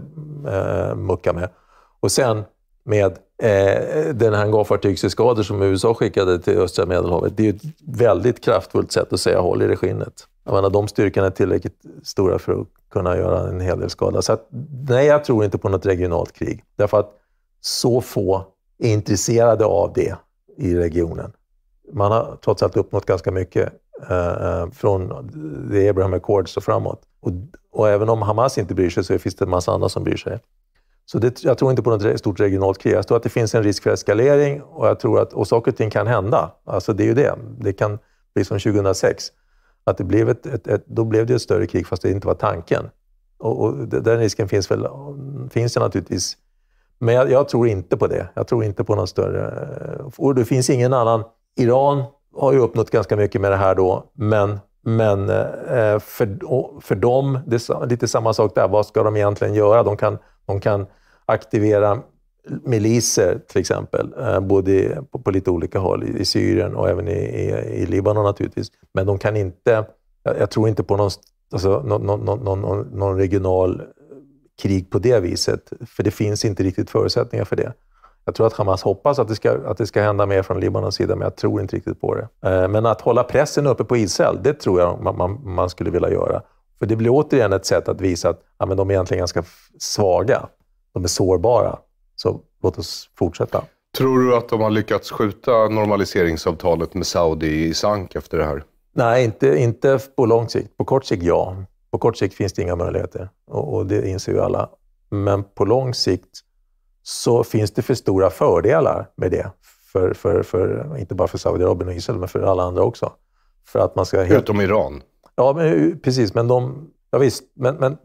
eh, mucka med. Och sen med eh, den hangarfartygseskador som USA skickade till östra Medelhavet. Det är ett väldigt kraftfullt sätt att säga håll i det skinnet. Jag menar, de styrkorna är tillräckligt stora för att kunna göra en hel del skada. Så att, nej, jag tror inte på något regionalt krig. Därför att så få är intresserade av det i regionen. Man har trots allt uppnått ganska mycket eh, eh från the Abraham Accords och framåt. Och, och även om Hamas inte bryr sig så finns det en massa andra som bryr sig. Så det, jag tror inte på något stort regionalt krig. Jag tror att det finns en risk för eskalering och, jag tror att, och saker och ting kan hända. Alltså det är ju det. Det kan bli som 2006. Att det blev ett, ett, ett då blev det ett större krig fast det inte var tanken. Och, och den risken finns, väl, finns ju naturligtvis. Men jag, jag, tror inte på det. Jag tror inte på någon större... Och det finns ingen annan... Iran har ju uppnått ganska mycket med det här då, men, men eh, för, för dem, det är lite samma sak där. Vad ska de egentligen göra? De kan de kan aktivera miliser till exempel, eh, både på, lite olika håll, i, Syrien och även i, i, i, Libanon naturligtvis. Men de kan inte, jag, jag tror inte på någon, alltså, någon, någon, någon, någon, regional krig på det viset, för det finns inte riktigt förutsättningar för det. Jag tror att Hamas hoppas att det ska, att det ska hända mer från Libanons sida, men jag tror inte riktigt på det. Eh, men att hålla pressen uppe på Israel, det tror jag man, man, man skulle vilja göra. För det blir återigen ett sätt att visa att ja, men de är egentligen ganska svaga. De är sårbara. Så låt oss fortsätta. Tror du att de har lyckats skjuta normaliseringsavtalet med Saudi i sank efter det här? Nej, inte, inte på lång sikt. På kort sikt, ja. På kort sikt finns det inga möjligheter och, och det inser ju alla. Men på lång sikt så finns det för stora fördelar med det. För, för, för inte bara för Saudiarabien och Israel, men för alla andra också. För att man ska helt... Utom Iran? Ja, men, eh, precis. Men de, Ja, visst, men, men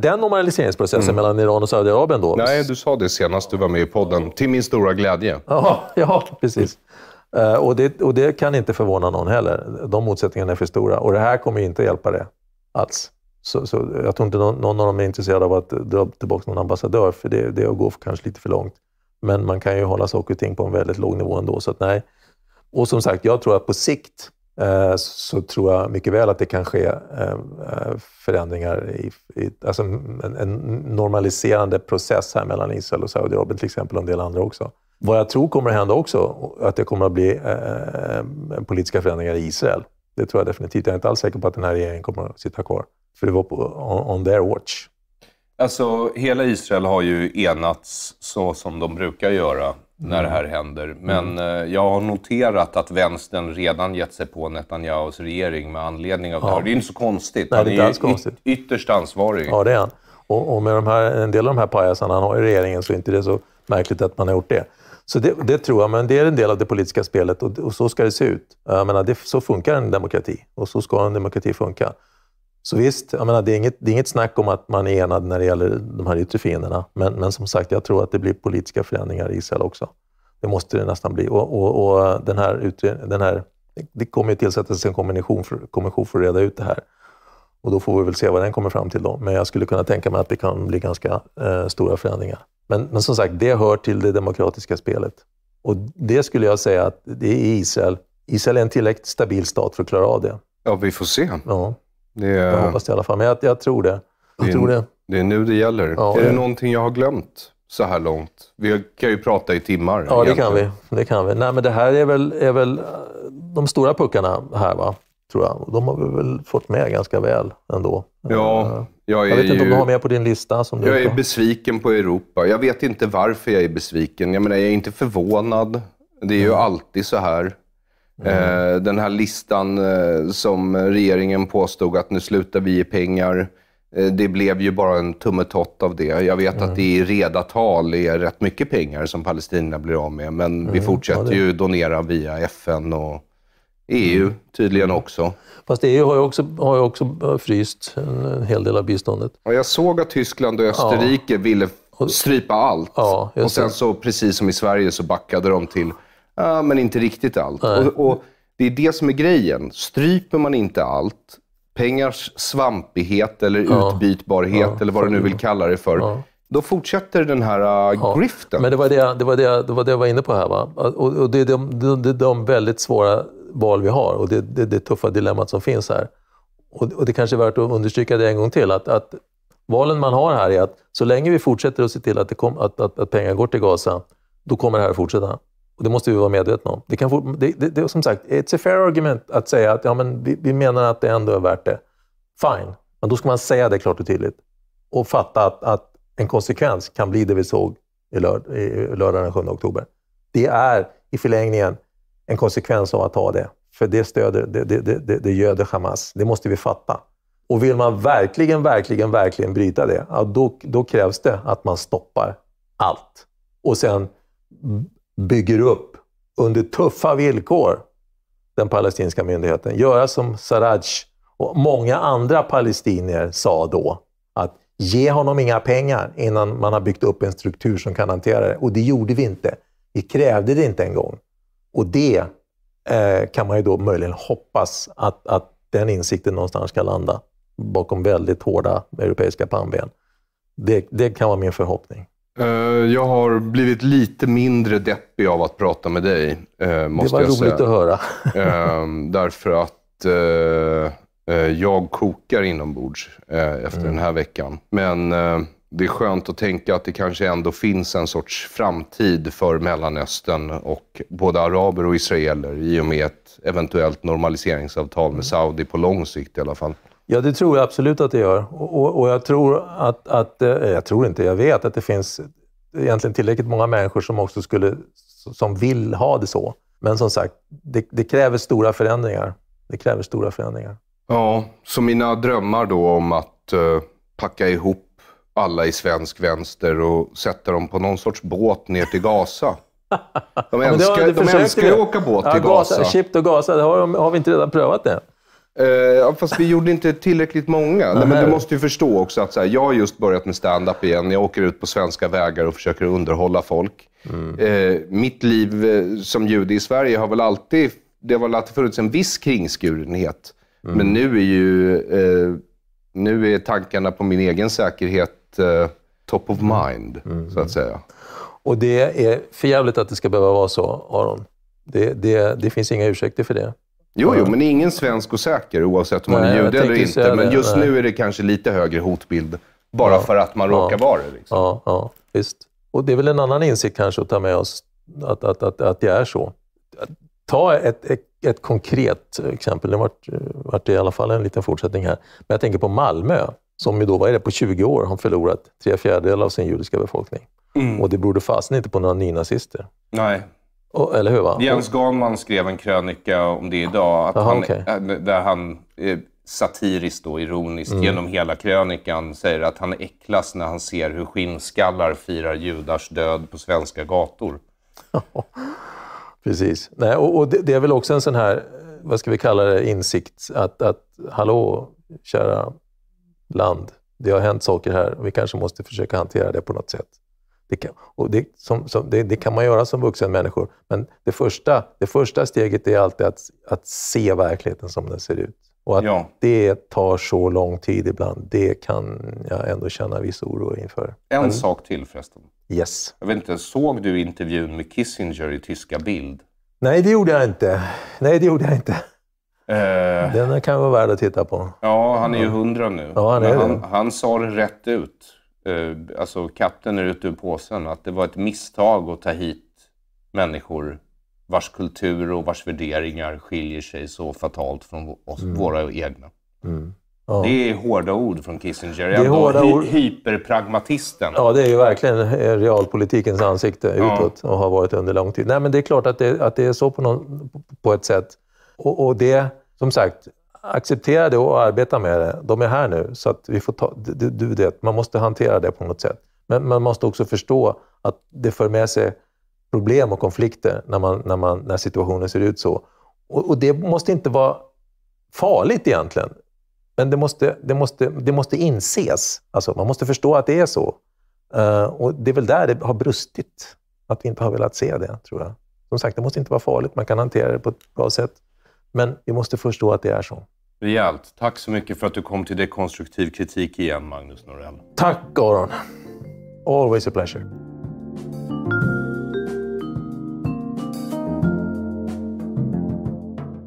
den normaliseringsprocessen mm. mellan Iran och Saudiarabien då? Nej, du sa det senast du var med i podden, till min stora glädje. Ja, ja precis. Eh, och, det, och det kan inte förvåna någon heller. De motsättningarna är för stora och det här kommer inte hjälpa det alls. Så, så jag tror inte någon, någon, av dem är intresserad av att dra tillbaka någon ambassadör, för det, det är att gå för, kanske lite för långt. Men man kan ju hålla saker och ting på en väldigt låg nivå ändå, så att nej. Och som sagt, jag tror att på sikt Eh, så tror jag mycket väl att det kan ske eh, eh, förändringar i, i alltså en, en, normaliserande process här mellan Israel och Saudiarabien till exempel, och en del andra också. Vad jag tror kommer att hända också, att det kommer att bli eh, politiska förändringar i Israel. Det tror jag definitivt. Jag är inte alls säker på att den här regeringen kommer att sitta kvar. För det var på, on, on their watch. Alltså, hela Israel har ju enats så som de brukar göra när det här mm. händer. Mm. Men mm. jag har noterat att vänstern redan gett sig på Netanyahus regering med anledning av ja. det här. Det är inte så konstigt. Nej, han är, ju konstigt. ytterst ansvarig. Ja, det är han. Och, och med de här, en del av de här pajasarna han har i regeringen så är det inte det så märkligt att man har gjort det. Så det, det, tror jag, men det är en del av det politiska spelet och, och så ska det se ut. Jag menar, det, så funkar en demokrati och så ska en demokrati funka. Så visst, jag menar, det, är inget, det är inget snack om att man är enad när det gäller de här yttre fienderna. Men, men som sagt, jag tror att det blir politiska förändringar i Israel också. Det måste det nästan bli. Och, och, och den här den här, det kommer ju tillsättas en kommission för, kommission för att reda ut det här. Och Då får vi väl se vad den kommer fram till. då. Men jag skulle kunna tänka mig att det kan bli ganska eh, stora förändringar. Men, men som sagt, det hör till det demokratiska spelet. Och Det skulle jag säga att det är Israel. Israel är en tillräckligt stabil stat för att klara av det. Ja, vi får se. Ja. Det är... Jag hoppas det i alla fall, men jag, jag tror det. Jag det är, tror det. Det är nu det gäller. Ja, är det någonting jag har glömt så här långt? Vi kan ju prata i timmar. Ja, det kan, vi. det kan vi. Nej, men det här är väl, är väl eh, de stora puckarna här, va? tror jag. De har vi väl fått med ganska väl ändå. Ja, eh, jag, jag vet inte om du har med på din lista. Som du jag är besviken på Europa. Jag vet inte varför jag är besviken. Jag menar, jag är inte förvånad. Det är ju mm. alltid så här. Mm. Den här listan eh, som regeringen påstod att nu slutar vi ge pengar. Eh, det blev ju bara en tummetott av det. Jag vet mm. att det i reda tal är rätt mycket pengar som palestinierna blir av med, men mm. vi fortsätter ja, ju donera via FN och EU mm. tydligen mm. också. Fast EU har ju också, har ju också fryst en, en hel del av biståndet. Ja, jag såg att Tyskland och Österrike ja. ville strypa allt. Ja, och sen så, precis som i Sverige, så backade de till Ja, men inte riktigt allt. Och, och, Det är det som är grejen. Stryper man inte allt, pengars svampighet eller ja. utbytbarhet ja. eller vad du nu vill kalla det för, ja. då fortsätter den här uh, griften. Men det var det, jag, det, var det, det var det jag var inne på här. Va? Och, och det är de, de, de, de väldigt svåra val vi har och det, det, det tuffa dilemmat som finns här. Och, och, det kanske är värt att understryka det en gång till, att, att valen man har här är att så länge vi fortsätter att se till att, kom, att, att, att pengar går till Gaza, då kommer det här att fortsätta. Och det måste vi vara medvetna om. Det, kan få, det, det, det, som sagt, it's a fair argument att säga att ja, men vi, vi, menar att det ändå är värt det. Fine, men då ska man säga det klart och tydligt och fatta att, att en konsekvens kan bli det vi såg i, lörd, i lördag den 7 oktober. Det är i förlängningen en konsekvens av att ta det. För det stöder, det, det, det, det göder Hamas. Det måste vi fatta. Och vill man verkligen, verkligen, verkligen bryta det, ja, då, då krävs det att man stoppar allt. Och sen bygger upp, under tuffa villkor, den palestinska myndigheten. Göra som Sarraj och många andra palestinier sa då, att ge honom inga pengar innan man har byggt upp en struktur som kan hantera det. Och det gjorde vi inte. Vi krävde det inte en gång. Och det eh, kan man ju då möjligen hoppas att, att den insikten någonstans ska landa bakom väldigt hårda europeiska pannben. Det, det kan vara min förhoppning. Eh, jag har blivit lite mindre deppig av att prata med dig, eh, måste jag säga. Det var roligt att höra. Ehm, därför att eh, jag kokar inombords efter mm. den här veckan. Men det är skönt att tänka att det kanske ändå finns en sorts framtid för Mellanöstern och både araber och israeler i och med ett eventuellt normaliseringsavtal med mm. Saudi på lång sikt i alla fall. Ja, det tror jag absolut att det gör. Och, och, och jag tror att, att, eh, jag tror inte, jag vet att det finns egentligen tillräckligt många människor som också skulle, som vill ha det så. Men som sagt, det, det kräver stora förändringar. Det kräver stora förändringar. Ja, så mina drömmar då om att uh, packa ihop alla i svensk vänster och sätta dem på någon sorts båt ner till Gaza. De älskar, ja, att åka båt till ja, Gaza. Gaza. Chip och Gaza, det har, har vi inte redan prövat det? Eh, ja, fast vi gjorde inte tillräckligt många. Nej, men du måste ju förstå också att så här, jag har just börjat med stand-up igen. Jag åker ut på svenska vägar och försöker underhålla folk. Mm. Eh, mitt liv eh, som jude i Sverige har väl alltid, det har väl alltid funnits en viss kringskurenhet. Mm. Men nu är ju eh, nu är tankarna på min egen säkerhet eh, top of mm. mind, mm. så att säga. Och det är för jävligt att det ska behöva vara så, Aron. Det, det, det finns inga ursäkter för det. Jo, jo, men ingen svensk och säker oavsett om man är jude eller inte. men just nu är det kanske lite högre hotbild bara ja, för att man råkar ja, vara det. Liksom. Ja, ja, visst. Och det är väl en annan insikt kanske att ta med oss, att, att, att, att det är så. Ta ett, ett, ett konkret exempel, det vart, vart det i alla fall en liten fortsättning här. Men jag tänker på Malmö, som ju då, vad är det, på 20 år har förlorat tre fjärdedelar av sin judiska befolkning. Mm. Och det berodde fasen inte på några nynazister. Nej. Oh, eller hur? Va? Jens Ganman skrev en krönika om det idag. Att Aha, han, okay. Eh, där han eh, satiriskt och ironiskt mm. genom hela krönikan säger att han äcklas när han ser hur skinnskallar firar judars död på svenska gator. Precis. Nej, och, och det, det, är väl också en sån här, eh, vad ska vi kalla det, insikt att, att hallå, kära land. Det har hänt saker här och vi kanske måste försöka hantera det på något sätt. Det kan, och det, som, som, det, det, kan man göra som vuxen människor, men det första, det första steget är alltid att, att se verkligheten som den ser ut. Och att ja. det tar så lång tid ibland, det kan jag ändå känna viss oro inför. En men, sak till förresten. Yes. Jag vet inte, såg du intervjun med Kissinger i tyska Bild? Nej, det gjorde jag inte. Nej, det gjorde jag inte. Uh, Den kan vara värd att titta på. Ja, han är ju hundra nu. Ja, han, är han, han sa det rätt ut. Eh, alltså katten är ute ur påsen, att det var ett misstag att ta hit människor vars kultur och vars värderingar skiljer sig så fatalt från oss, mm. våra egna. Mm. Ja. Det är hårda ord från Kissinger. Det är hårda ord. Hyperpragmatisten. Ja, det är ju verkligen realpolitikens ansikte utåt och har varit under lång tid. Nej, men det är klart att det, att det är så på, någon, på ett sätt. Och, och det, som sagt, acceptera det och arbeta med det. De är här nu, så att vi får ta, du, du vet, man måste hantera det på något sätt. Men man måste också förstå att det för med sig problem och konflikter när, man, när, man, när situationen ser ut så. Och, och det måste inte vara farligt egentligen, men det måste, det måste, det måste inses. Alltså, man måste förstå att det är så. Uh, och Det är väl där det har brustit, att vi inte har velat se det, tror jag. Som sagt, det måste inte vara farligt. Man kan hantera det på ett bra sätt. Men vi måste förstå att det är så. Rejält. Tack så mycket för att du kom till Dekonstruktiv kritik igen, Magnus Norell. Tack, Aron. Always a pleasure.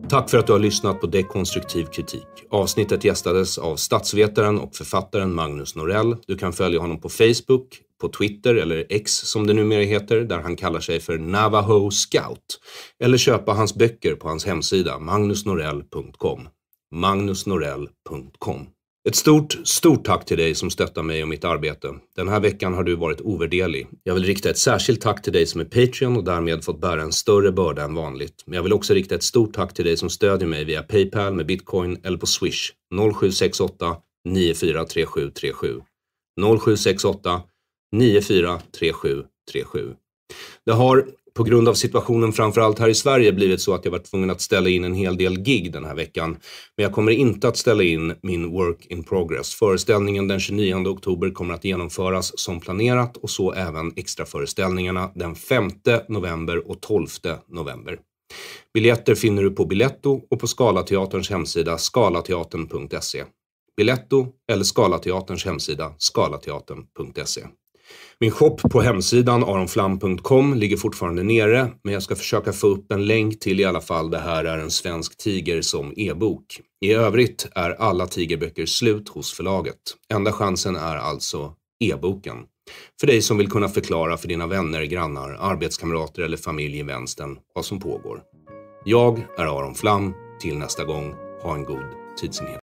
Tack för att du har lyssnat på Dekonstruktiv kritik. Avsnittet gästades av statsvetaren och författaren Magnus Norell. Du kan följa honom på Facebook, på Twitter, eller X som det numera heter, där han kallar sig för Navajo Scout. Eller köpa hans böcker på hans hemsida magnusnorell.com. magnusnorell.com. Ett stort, stort tack till dig som stöttar mig och mitt arbete. Den här veckan har du varit ovärdelig. Jag vill rikta ett särskilt tack till dig som är Patreon och därmed fått bära en större börda än vanligt. Men jag vill också rikta ett stort tack till dig som stödjer mig via Paypal med bitcoin eller på swish 0768 943737. 0768 943737. Det har på grund av situationen framförallt här i Sverige blivit så att jag varit tvungen att ställa in en hel del gig den här veckan. Men jag kommer inte att ställa in min Work in Progress. Föreställningen den 29 oktober kommer att genomföras som planerat och så även extraföreställningarna den 5 november och 12 november. Biljetter finner du på Biletto och på Skalateaterns hemsida skalateatern.se. Biletto eller Skalateaterns hemsida skalateatern.se. Min shop på hemsidan aronflam.com ligger fortfarande nere, men jag ska försöka få upp en länk till i alla fall Det här är en svensk tiger som e-bok. I övrigt är alla tigerböcker slut hos förlaget. Enda chansen är alltså e-boken. För dig som vill kunna förklara för dina vänner, grannar, arbetskamrater eller familj i vänstern vad som pågår. Jag är Aron Flam. Till nästa gång, ha en god tidsenhet.